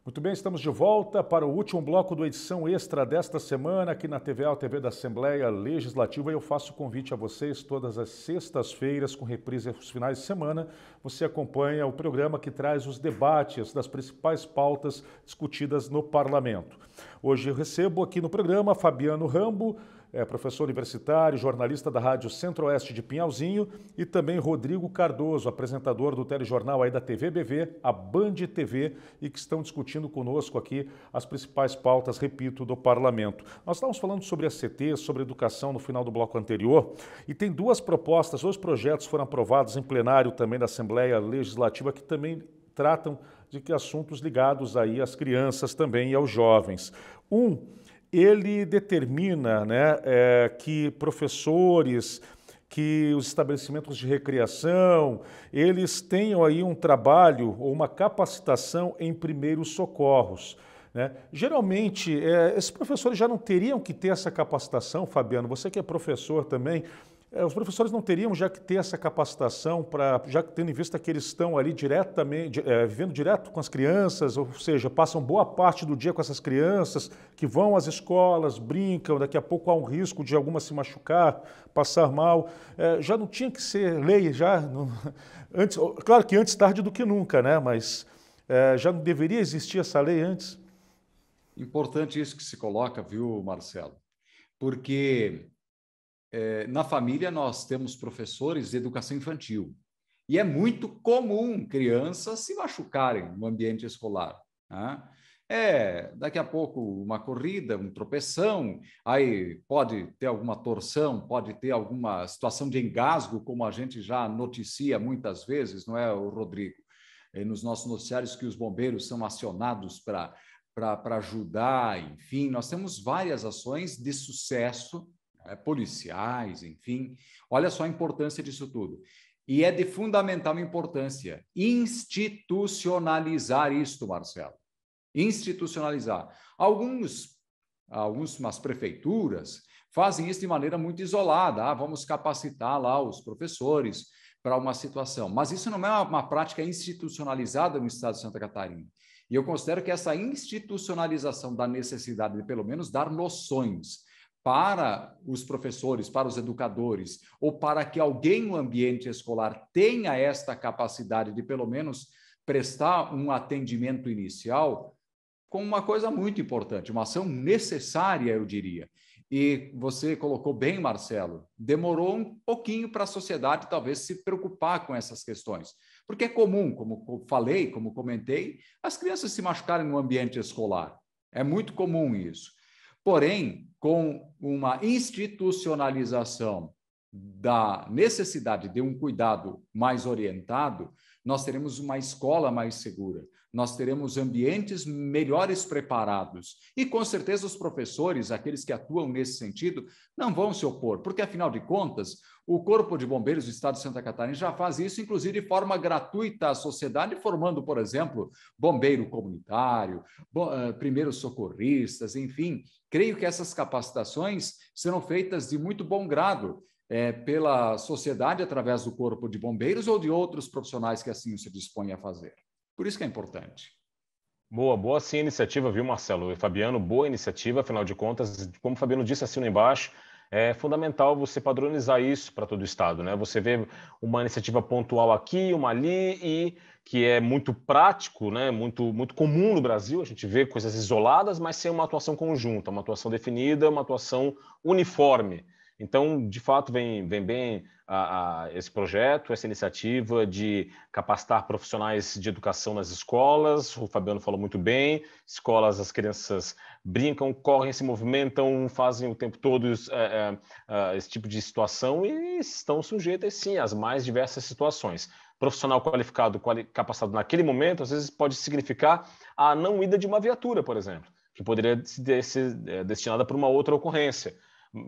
Muito bem, estamos de volta para o último bloco do edição extra desta semana aqui na TVA, TV da Assembleia Legislativa. Eu faço convite a vocês todas as sextas-feiras com reprise aos finais de semana. Você acompanha o programa que traz os debates das principais pautas discutidas no parlamento. Hoje eu recebo aqui no programa Fabiano Rambo, é professor universitário, jornalista da Rádio Centro-Oeste de Pinhalzinho e também Rodrigo Cardoso, apresentador do telejornal aí da TVBV, a Band TV, e que estão discutindo conosco aqui as principais pautas, repito, do parlamento. Nós estávamos falando sobre a CT, sobre educação no final do bloco anterior, e tem duas propostas, dois projetos foram aprovados em plenário também da Assembleia Legislativa que também tratam de que assuntos ligados aí às crianças também e aos jovens. Um ele determina né, é, que professores, que os estabelecimentos de recreação, eles tenham aí um trabalho ou uma capacitação em primeiros socorros. Né? Geralmente, é, esses professores já não teriam que ter essa capacitação, Fabiano, você que é professor também, é, os professores não teriam já que ter essa capacitação para, já tendo em vista que eles estão ali diretamente, é, vivendo direto com as crianças, ou seja, passam boa parte do dia com essas crianças, que vão às escolas, brincam, daqui a pouco há um risco de alguma se machucar, passar mal. É, já não tinha que ser lei, já. Não, antes, claro que antes tarde do que nunca, né? Mas é, já não deveria existir essa lei antes? Importante isso que se coloca, viu, Marcelo? Porque é, na família nós temos professores de educação infantil e é muito comum crianças se machucarem no ambiente escolar. Né? É, daqui a pouco uma corrida, um tropeção, aí pode ter alguma torção, pode ter alguma situação de engasgo, como a gente já noticia muitas vezes, não é, Rodrigo? É, nos nossos noticiários que os bombeiros são acionados para ajudar, enfim, nós temos várias ações de sucesso né, policiais, enfim. Olha só a importância disso tudo. E é de fundamental importância institucionalizar isto, Marcelo. Institucionalizar. Alguns, algumas prefeituras fazem isso de maneira muito isolada. Ah, vamos capacitar lá os professores para uma situação. Mas isso não é uma prática institucionalizada no estado de Santa Catarina. E eu considero que essa institucionalização da necessidade de, pelo menos, dar noções para os professores, para os educadores, ou para que alguém no ambiente escolar tenha esta capacidade de, pelo menos, prestar um atendimento inicial, com uma coisa muito importante, uma ação necessária, eu diria. E você colocou bem, Marcelo, demorou um pouquinho para a sociedade talvez se preocupar com essas questões. Porque é comum, como falei, como comentei, as crianças se machucarem no ambiente escolar. É muito comum isso. Porém, com uma institucionalização da necessidade de um cuidado mais orientado, nós teremos uma escola mais segura, nós teremos ambientes melhores preparados. E com certeza os professores, aqueles que atuam nesse sentido, não vão se opor, porque afinal de contas, o Corpo de Bombeiros do Estado de Santa Catarina já faz isso, inclusive de forma gratuita à sociedade, formando, por exemplo, bombeiro comunitário, eh, primeiros socorristas, enfim. Creio que essas capacitações serão feitas de muito bom grado. É, pela sociedade através do corpo de bombeiros ou de outros profissionais que assim se dispõem a fazer. Por isso que é importante. Boa, boa sim iniciativa, viu, Marcelo? E Fabiano, boa iniciativa, afinal de contas, como o Fabiano disse, assim embaixo, é fundamental você padronizar isso para todo o estado, né? Você vê uma iniciativa pontual aqui, uma ali e que é muito prático, né? Muito muito comum no Brasil, a gente vê coisas isoladas, mas sem uma atuação conjunta, uma atuação definida, uma atuação uniforme. Então, de fato, vem, vem bem a, a esse projeto, essa iniciativa de capacitar profissionais de educação nas escolas. O Fabiano falou muito bem. Escolas, as crianças brincam, correm, se movimentam, fazem o tempo todo é, é, é esse tipo de situação e estão sujeitas, sim, às mais diversas situações. Profissional qualificado, quali capacitado naquele momento, às vezes pode significar a não ida de uma viatura, por exemplo, que poderia ser é, destinada para uma outra ocorrência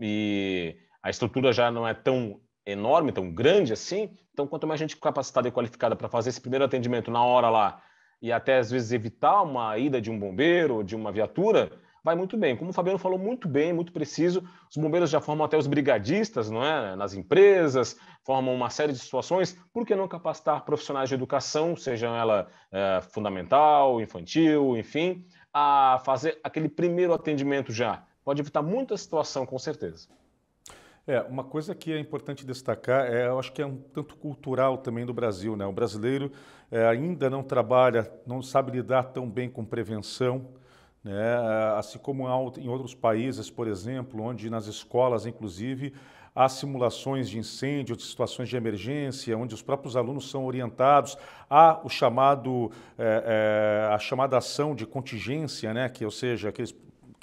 e a estrutura já não é tão enorme, tão grande assim. Então, quanto mais gente capacitada e qualificada para fazer esse primeiro atendimento na hora lá e até às vezes evitar uma ida de um bombeiro ou de uma viatura, vai muito bem. Como o Fabiano falou muito bem, muito preciso, os bombeiros já formam até os brigadistas, não é? Nas empresas, formam uma série de situações. Por que não capacitar profissionais de educação, sejam ela é, fundamental, infantil, enfim, a fazer aquele primeiro atendimento já pode evitar muita situação, com certeza. É, uma coisa que é importante destacar é, eu acho que é um tanto cultural também do Brasil, né? O brasileiro é, ainda não trabalha, não sabe lidar tão bem com prevenção, né? Assim como em outros países, por exemplo, onde nas escolas, inclusive, há simulações de incêndio, de situações de emergência, onde os próprios alunos são orientados a o chamado é, é, a chamada ação de contingência, né? Que ou seja, aqueles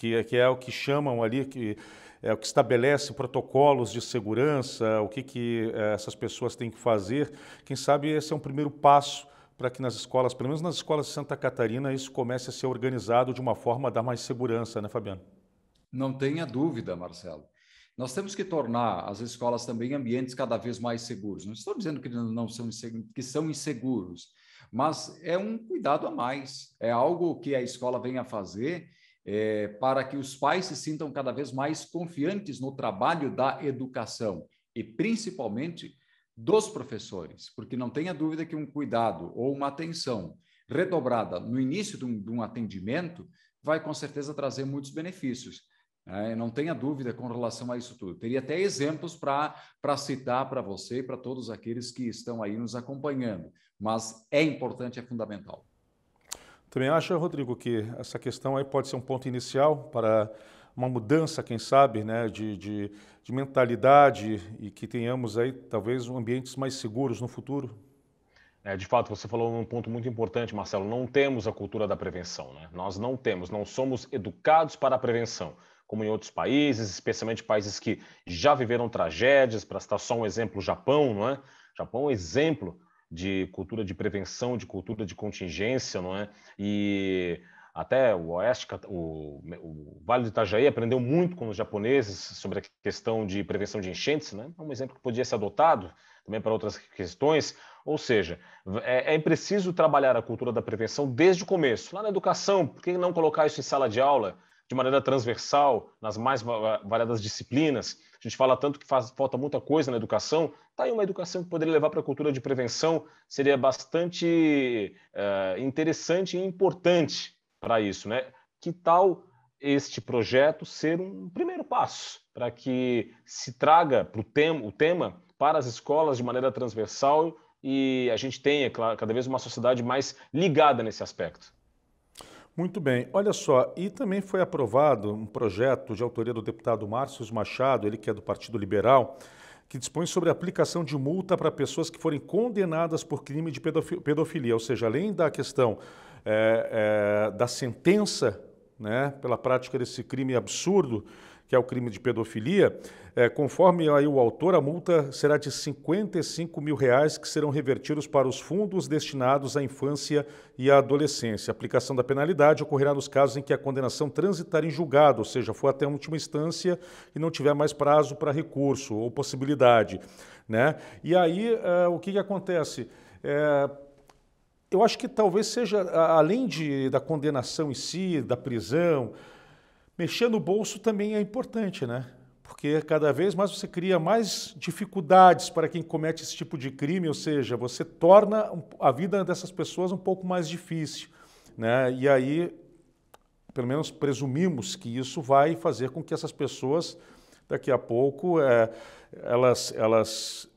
que, que é o que chamam ali, que é o que estabelece protocolos de segurança, o que, que eh, essas pessoas têm que fazer. Quem sabe esse é um primeiro passo para que nas escolas, pelo menos nas escolas de Santa Catarina, isso comece a ser organizado de uma forma a dar mais segurança, né, Fabiano? Não tenha dúvida, Marcelo. Nós temos que tornar as escolas também ambientes cada vez mais seguros. Não estou dizendo que não são inseguros, que são inseguros, mas é um cuidado a mais. É algo que a escola vem a fazer é, para que os pais se sintam cada vez mais confiantes no trabalho da educação e principalmente dos professores, porque não tenha dúvida que um cuidado ou uma atenção redobrada no início de um, de um atendimento vai com certeza trazer muitos benefícios. Né? Não tenha dúvida com relação a isso tudo. Teria até exemplos para citar para você e para todos aqueles que estão aí nos acompanhando, mas é importante, é fundamental. Também acha, Rodrigo, que essa questão aí pode ser um ponto inicial para uma mudança, quem sabe, né, de, de, de mentalidade e que tenhamos aí talvez ambientes mais seguros no futuro? É, de fato, você falou um ponto muito importante, Marcelo. Não temos a cultura da prevenção, né? Nós não temos, não somos educados para a prevenção, como em outros países, especialmente países que já viveram tragédias. Para citar só um exemplo, o Japão, não é? O Japão é um exemplo de cultura de prevenção, de cultura de contingência, não é? E até o Oeste, o, o, Vale do Itajaí aprendeu muito com os japoneses sobre a questão de prevenção de enchentes, né? É um exemplo que podia ser adotado também para outras questões. Ou seja, é, é preciso trabalhar a cultura da prevenção desde o começo, lá na educação. Por que não colocar isso em sala de aula? de maneira transversal nas mais variadas disciplinas. A gente fala tanto que faz, falta muita coisa na educação. Está aí uma educação que poderia levar para a cultura de prevenção, seria bastante uh, interessante e importante para isso. Né? Que tal este projeto ser um primeiro passo para que se traga pro tema, o tema para as escolas de maneira transversal e a gente tenha claro, cada vez uma sociedade mais ligada nesse aspecto? Muito bem. Olha só, e também foi aprovado um projeto de autoria do deputado Márcio Machado, ele que é do Partido Liberal, que dispõe sobre a aplicação de multa para pessoas que forem condenadas por crime de pedofilia. Ou seja, além da questão é, é, da sentença né, pela prática desse crime absurdo, que é o crime de pedofilia, é, conforme aí o autor, a multa será de 55 mil reais que serão revertidos para os fundos destinados à infância e à adolescência. A aplicação da penalidade ocorrerá nos casos em que a condenação transitar em julgado, ou seja, for até a última instância e não tiver mais prazo para recurso ou possibilidade. Né? E aí, é, o que, que acontece? É, eu acho que talvez seja, além de, da condenação em si, da prisão, Mexer no bolso também é importante, né? Porque cada vez mais você cria mais dificuldades para quem comete esse tipo de crime, ou seja, você torna a vida dessas pessoas um pouco mais difícil. Né? E aí, pelo menos presumimos que isso vai fazer com que essas pessoas, daqui a pouco, é, elas, elas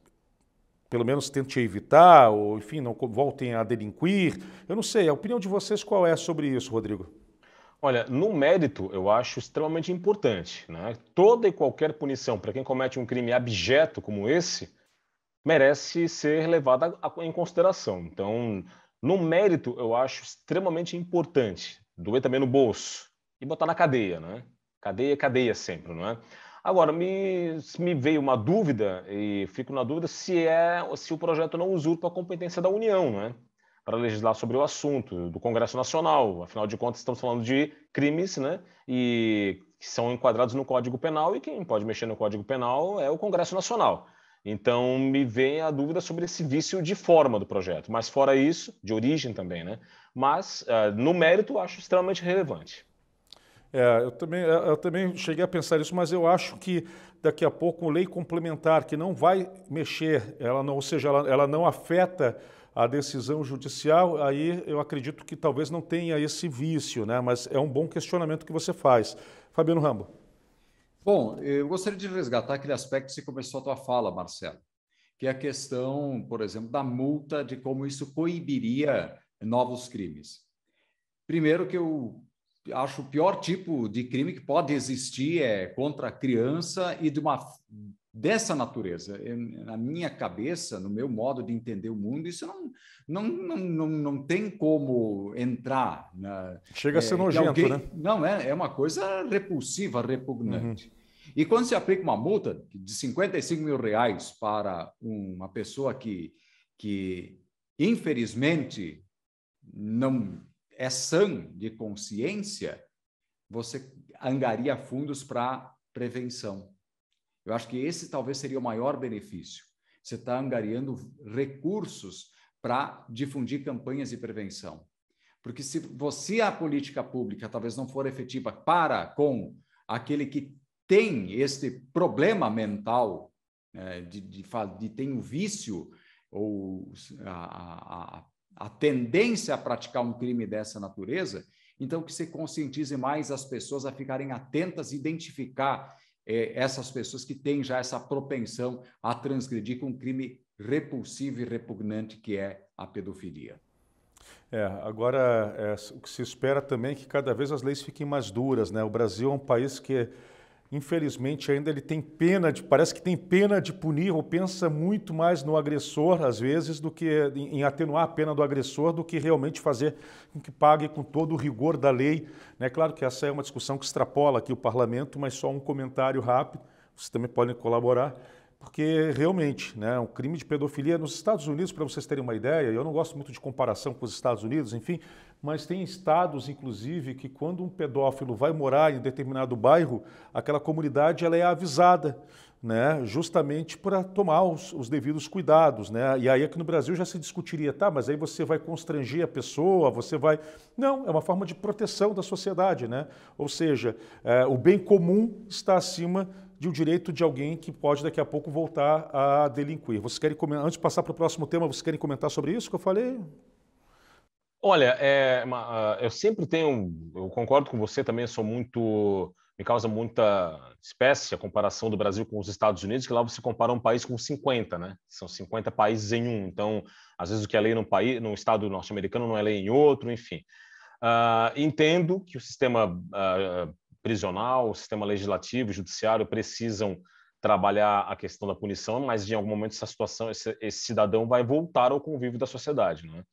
pelo menos tentem evitar, ou enfim, não voltem a delinquir. Eu não sei, a opinião de vocês qual é sobre isso, Rodrigo? Olha, no mérito, eu acho extremamente importante. Né? Toda e qualquer punição para quem comete um crime abjeto como esse merece ser levada em consideração. Então, no mérito, eu acho extremamente importante doer também no bolso e botar na cadeia, né? Cadeia, cadeia sempre, não é? Agora, me, me veio uma dúvida, e fico na dúvida, se é se o projeto não usurpa a competência da União, é? para legislar sobre o assunto, do Congresso Nacional. Afinal de contas, estamos falando de crimes, né? E que são enquadrados no Código Penal, e quem pode mexer no Código Penal é o Congresso Nacional. Então, me vem a dúvida sobre esse vício de forma do projeto, mas fora isso, de origem também, né? Mas, uh, no mérito, acho extremamente relevante. É, eu também, é, eu também cheguei a pensar isso, mas eu acho que daqui a pouco uma lei complementar que não vai mexer, ela não, ou seja, ela, ela não afeta a decisão judicial, aí eu acredito que talvez não tenha esse vício, né? mas é um bom questionamento que você faz. Fabiano Rambo. Bom, eu gostaria de resgatar aquele aspecto que você começou a tua fala, Marcelo, que é a questão, por exemplo, da multa, de como isso coibiria novos crimes. Primeiro que eu acho o pior tipo de crime que pode existir é contra a criança e de uma dessa natureza. Eu, na minha cabeça, no meu modo de entender o mundo, isso não, não, não, não, não tem como entrar. Na, Chega é, a ser é, nojento, alguém, né? Não, é, é uma coisa repulsiva, repugnante. Uhum. E quando se aplica uma multa de 55 mil reais para uma pessoa que, que infelizmente, não é sã de consciência, você angaria fundos para prevenção. Eu acho que esse talvez seria o maior benefício. Você está angariando recursos para difundir campanhas de prevenção. Porque se você a política pública talvez não for efetiva para com aquele que tem este problema mental né, de, de, de, tem o um vício ou a, a, a, tendência a praticar um crime dessa natureza, então que se conscientize mais as pessoas a ficarem atentas, identificar é, essas pessoas que têm já essa propensão a transgredir com um crime repulsivo e repugnante que é a pedofilia. É, agora é, o que se espera também é que cada vez as leis fiquem mais duras, né? O Brasil é um país que infelizmente ainda ele tem pena de parece que tem pena de punir ou pensa muito mais no agressor às vezes do que em atenuar a pena do agressor do que realmente fazer com que pague com todo o rigor da lei é né? claro que essa é uma discussão que extrapola aqui o parlamento mas só um comentário rápido vocês também podem colaborar porque realmente, né, o um crime de pedofilia nos Estados Unidos, para vocês terem uma ideia, eu não gosto muito de comparação com os Estados Unidos, enfim, mas tem estados, inclusive, que quando um pedófilo vai morar em determinado bairro, aquela comunidade ela é avisada. Né, justamente para tomar os, os, devidos cuidados. Né? E aí aqui no Brasil já se discutiria, tá, mas aí você vai constranger a pessoa, você vai... Não, é uma forma de proteção da sociedade. Né? Ou seja, é, o bem comum está acima de um direito de alguém que pode daqui a pouco voltar a delinquir. Vocês querem comentar, antes de passar para o próximo tema, vocês querem comentar sobre isso que eu falei? Olha, é ah, eu sempre tenho, eu concordo com você também, sou muito, me causa muita espécie a comparação do Brasil com os Estados Unidos, que lá você compara um país com 50, né? São 50 países em um, então às vezes o que é lei num país, num estado norte-americano não é lei em outro, enfim. Uh, entendo que o sistema uh, prisional, o sistema legislativo, judiciário precisam trabalhar a questão da punição, mas em algum momento essa situação, esse, esse cidadão vai voltar ao convívio da sociedade, não é?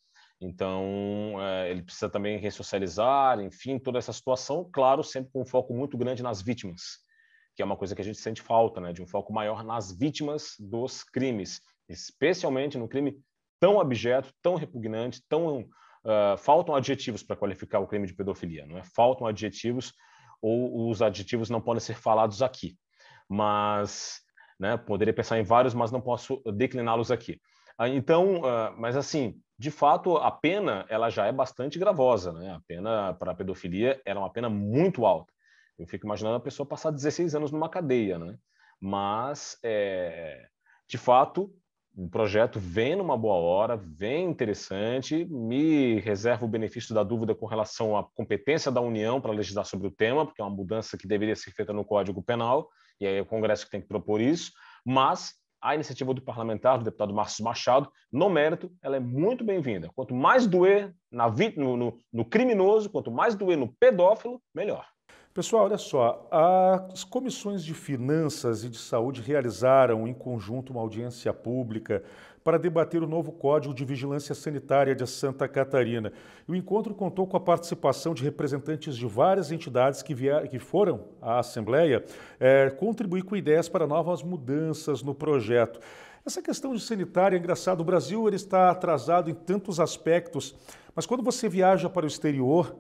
Então, é, ele precisa também ressocializar, enfim, toda essa situação, claro, sempre com um foco muito grande nas vítimas, que é uma coisa que a gente sente falta, né, de um foco maior nas vítimas dos crimes, especialmente no crime tão abjeto, tão repugnante, tão uh, faltam adjetivos para qualificar o crime de pedofilia, não é? Faltam adjetivos ou os adjetivos não podem ser falados aqui, mas, né, poderia pensar em vários, mas não posso decliná-los aqui. Ah, então, uh, mas assim, de fato, a pena ela já é bastante gravosa, né? A pena para pedofilia era é uma pena muito alta. Eu fico imaginando a pessoa passar 16 anos numa cadeia, né? Mas, é, de fato, o projeto vem numa boa hora, vem interessante, me reserva o benefício da dúvida com relação à competência da União para legislar sobre o tema, porque é uma mudança que deveria ser feita no Código Penal, e aí é o Congresso que tem que propor isso, mas a iniciativa do parlamentar, do deputado Márcio Machado, no mérito, ela é muito bem-vinda. Quanto mais doer na, no, no, no criminoso, quanto mais doer no pedófilo, melhor. Pessoal, olha só, as comissões de finanças e de saúde realizaram em conjunto uma audiência pública para debater o novo Código de Vigilância Sanitária de Santa Catarina. O encontro contou com a participação de representantes de várias entidades que, via... que foram à Assembleia é, contribuir com ideias para novas mudanças no projeto. Essa questão de sanitária é engraçado. O Brasil ele está atrasado em tantos aspectos, mas quando você viaja para o exterior,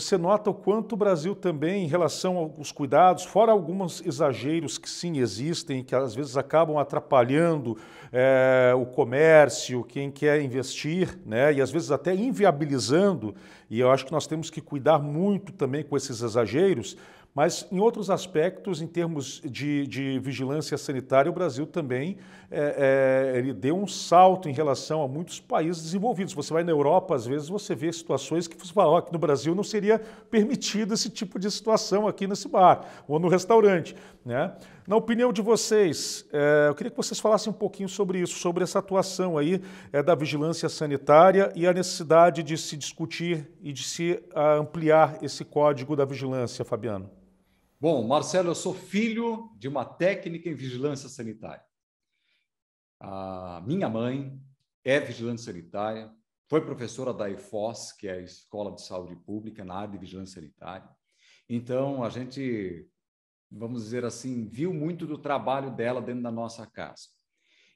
você nota o quanto o Brasil também, em relação aos cuidados, fora alguns exageros que sim existem, que às vezes acabam atrapalhando é, o comércio, quem quer investir, né, e às vezes até inviabilizando, e eu acho que nós temos que cuidar muito também com esses exageros, mas em outros aspectos, em termos de, de vigilância sanitária, o Brasil também é, é, ele deu um salto em relação a muitos países desenvolvidos. Você vai na Europa, às vezes você vê situações que você fala, ó, aqui no Brasil não seria permitido esse tipo de situação aqui nesse bar ou no restaurante. Né? Na opinião de vocês, é, eu queria que vocês falassem um pouquinho sobre isso, sobre essa atuação aí é, da vigilância sanitária e a necessidade de se discutir e de se ah, ampliar esse código da vigilância, Fabiano. Bom, Marcelo, eu sou filho de uma técnica em vigilância sanitária. A minha mãe é vigilante sanitária, foi professora da IFOS, que é a Escola de Saúde Pública, na área de vigilância sanitária. Então, a gente, vamos dizer assim, viu muito do trabalho dela dentro da nossa casa.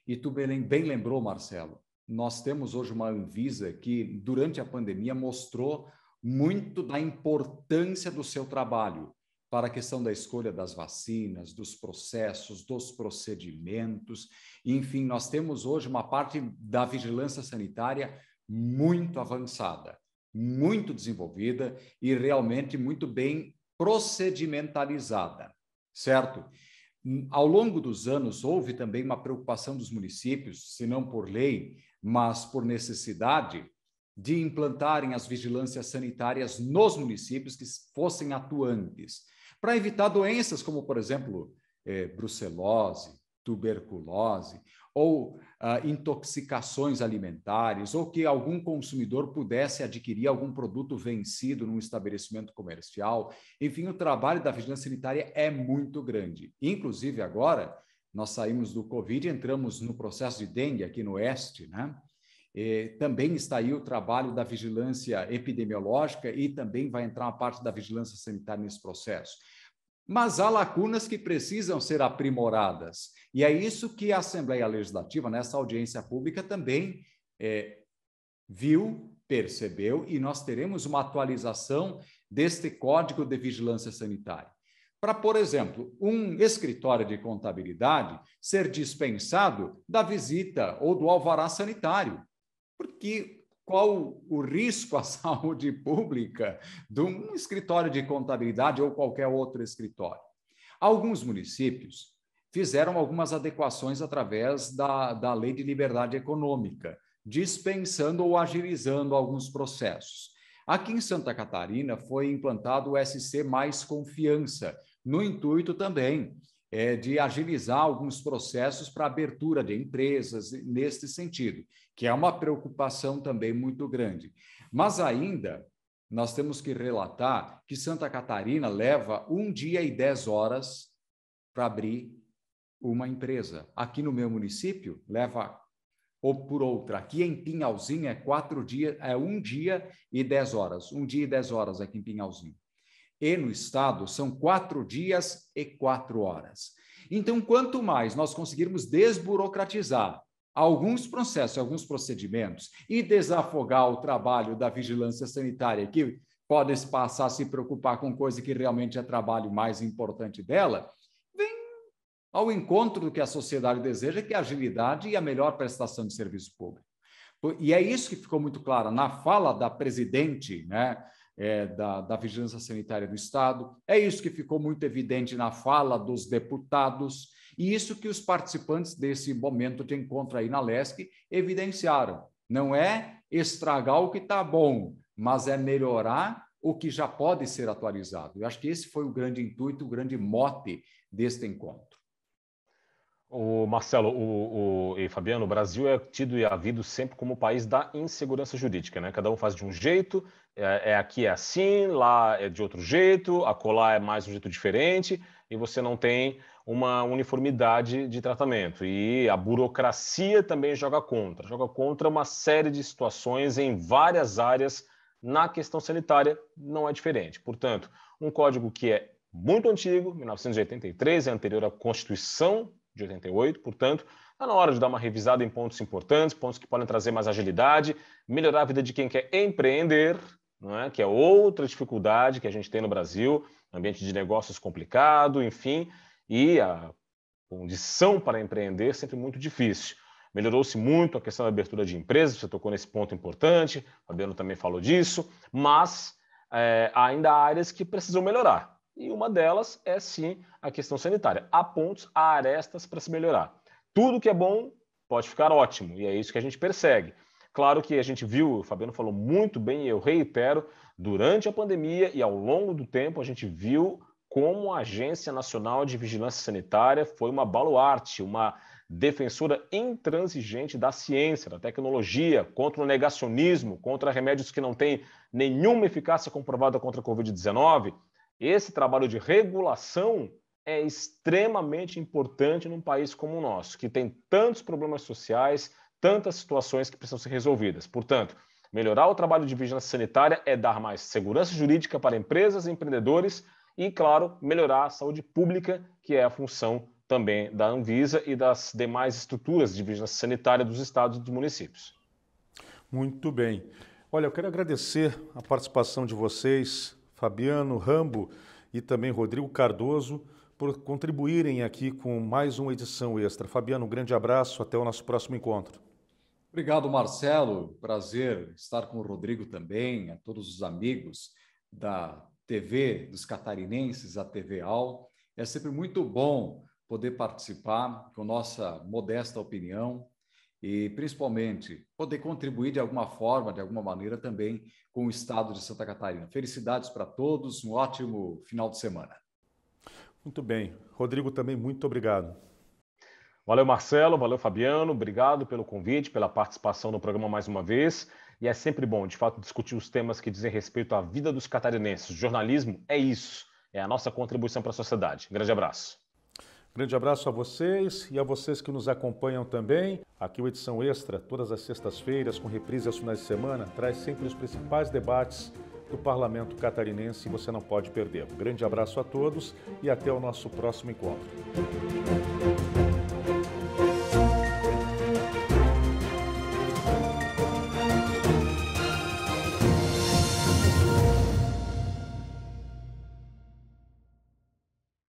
E tu bem lembrou, Marcelo, nós temos hoje uma Anvisa que, durante a pandemia, mostrou muito da importância do seu trabalho para a questão da escolha das vacinas, dos processos, dos procedimentos. Enfim, nós temos hoje uma parte da vigilância sanitária muito avançada, muito desenvolvida e realmente muito bem procedimentalizada, certo? Ao longo dos anos, houve também uma preocupação dos municípios, se não por lei, mas por necessidade, de implantarem as vigilâncias sanitárias nos municípios que fossem atuantes para evitar doenças como, por exemplo, é, brucelose, tuberculose, ou ah, intoxicações alimentares, ou que algum consumidor pudesse adquirir algum produto vencido num estabelecimento comercial. Enfim, o trabalho da vigilância sanitária é muito grande. Inclusive, agora, nós saímos do Covid e entramos no processo de dengue aqui no Oeste, né? Eh, também está aí o trabalho da vigilância epidemiológica e também vai entrar uma parte da vigilância sanitária nesse processo. Mas há lacunas que precisam ser aprimoradas. E é isso que a Assembleia Legislativa, nessa audiência pública, também é, viu, percebeu, e nós teremos uma atualização deste Código de Vigilância Sanitária. Para, por exemplo, um escritório de contabilidade ser dispensado da visita ou do alvará sanitário porque qual o risco à saúde pública de um escritório de contabilidade ou qualquer outro escritório. Alguns municípios fizeram algumas adequações através da, da Lei de Liberdade Econômica, dispensando ou agilizando alguns processos. Aqui em Santa Catarina foi implantado o SC Mais Confiança, no intuito também é, de agilizar alguns processos para abertura de empresas neste sentido, que é uma preocupação também muito grande. Mas ainda nós temos que relatar que Santa Catarina leva um dia e dez horas para abrir uma empresa. Aqui no meu município leva ou por outra. Aqui em Pinhalzinho é quatro dias, é um dia e dez horas. Um dia e dez horas aqui em Pinhalzinho e no Estado são quatro dias e quatro horas. Então, quanto mais nós conseguirmos desburocratizar alguns processos, alguns procedimentos e desafogar o trabalho da vigilância sanitária, que pode passar a se preocupar com coisa que realmente é trabalho mais importante dela, vem ao encontro do que a sociedade deseja, que é a agilidade e a melhor prestação de serviço público. E é isso que ficou muito claro na fala da presidente, né? é, da, da Vigilância Sanitária do Estado. É isso que ficou muito evidente na fala dos deputados e isso que os participantes desse momento de encontro aí na LESC evidenciaram. Não é estragar o que está bom, mas é melhorar o que já pode ser atualizado. Eu acho que esse foi o grande intuito, o grande mote deste encontro. O Marcelo o, o, e Fabiano, o Brasil é tido e havido sempre como o país da insegurança jurídica, né? Cada um faz de um jeito, é, é aqui é assim, lá é de outro jeito, acolá é mais um jeito diferente, e você não tem uma uniformidade de tratamento. E a burocracia também joga contra, joga contra uma série de situações em várias áreas na questão sanitária não é diferente. Portanto, um código que é muito antigo, 1983, é anterior à Constituição de 88, portanto, está na hora de dar uma revisada em pontos importantes, pontos que podem trazer mais agilidade, melhorar a vida de quem quer empreender, não é? que é outra dificuldade que a gente tem no Brasil, ambiente de negócios complicado, enfim, e a condição para empreender é sempre muito difícil. Melhorou-se muito a questão da abertura de empresas, você tocou nesse ponto importante, o Fabiano também falou disso, mas é, ainda há áreas que precisam melhorar e uma delas é sim a questão sanitária. Há pontos, há arestas para se melhorar. Tudo que é bom pode ficar ótimo, e é isso que a gente persegue. Claro que a gente viu, o Fabiano falou muito bem, e eu reitero, durante a pandemia e ao longo do tempo, a gente viu como a Agência Nacional de Vigilância Sanitária foi uma baluarte, uma defensora intransigente da ciência, da tecnologia, contra o negacionismo, contra remédios que não têm nenhuma eficácia comprovada contra a Covid-19. Esse trabalho de regulação é extremamente importante num país como o nosso, que tem tantos problemas sociais, tantas situações que precisam ser resolvidas. Portanto, melhorar o trabalho de vigilância sanitária é dar mais segurança jurídica para empresas e empreendedores e, claro, melhorar a saúde pública, que é a função também da Anvisa e das demais estruturas de vigilância sanitária dos estados e dos municípios. Muito bem. Olha, eu quero agradecer a participação de vocês Fabiano Rambo e também Rodrigo Cardoso por contribuírem aqui com mais uma edição extra. Fabiano, um grande abraço, até o nosso próximo encontro. Obrigado, Marcelo. Prazer estar com o Rodrigo também, a todos os amigos da TV dos catarinenses, a TV AL. É sempre muito bom poder participar com nossa modesta opinião, e, principalmente, poder contribuir de alguma forma, de alguma maneira, também com o estado de Santa Catarina. Felicidades para todos, um ótimo final de semana. Muito bem. Rodrigo, também muito obrigado. Valeu, Marcelo, valeu, Fabiano, obrigado pelo convite, pela participação no programa mais uma vez. E é sempre bom, de fato, discutir os temas que dizem respeito à vida dos catarinenses. O jornalismo é isso, é a nossa contribuição para a sociedade. grande abraço. Grande abraço a vocês e a vocês que nos acompanham também. Aqui o Edição Extra, todas as sextas-feiras, com reprise aos finais de semana, traz sempre os principais debates do Parlamento Catarinense e você não pode perder. Grande abraço a todos e até o nosso próximo encontro.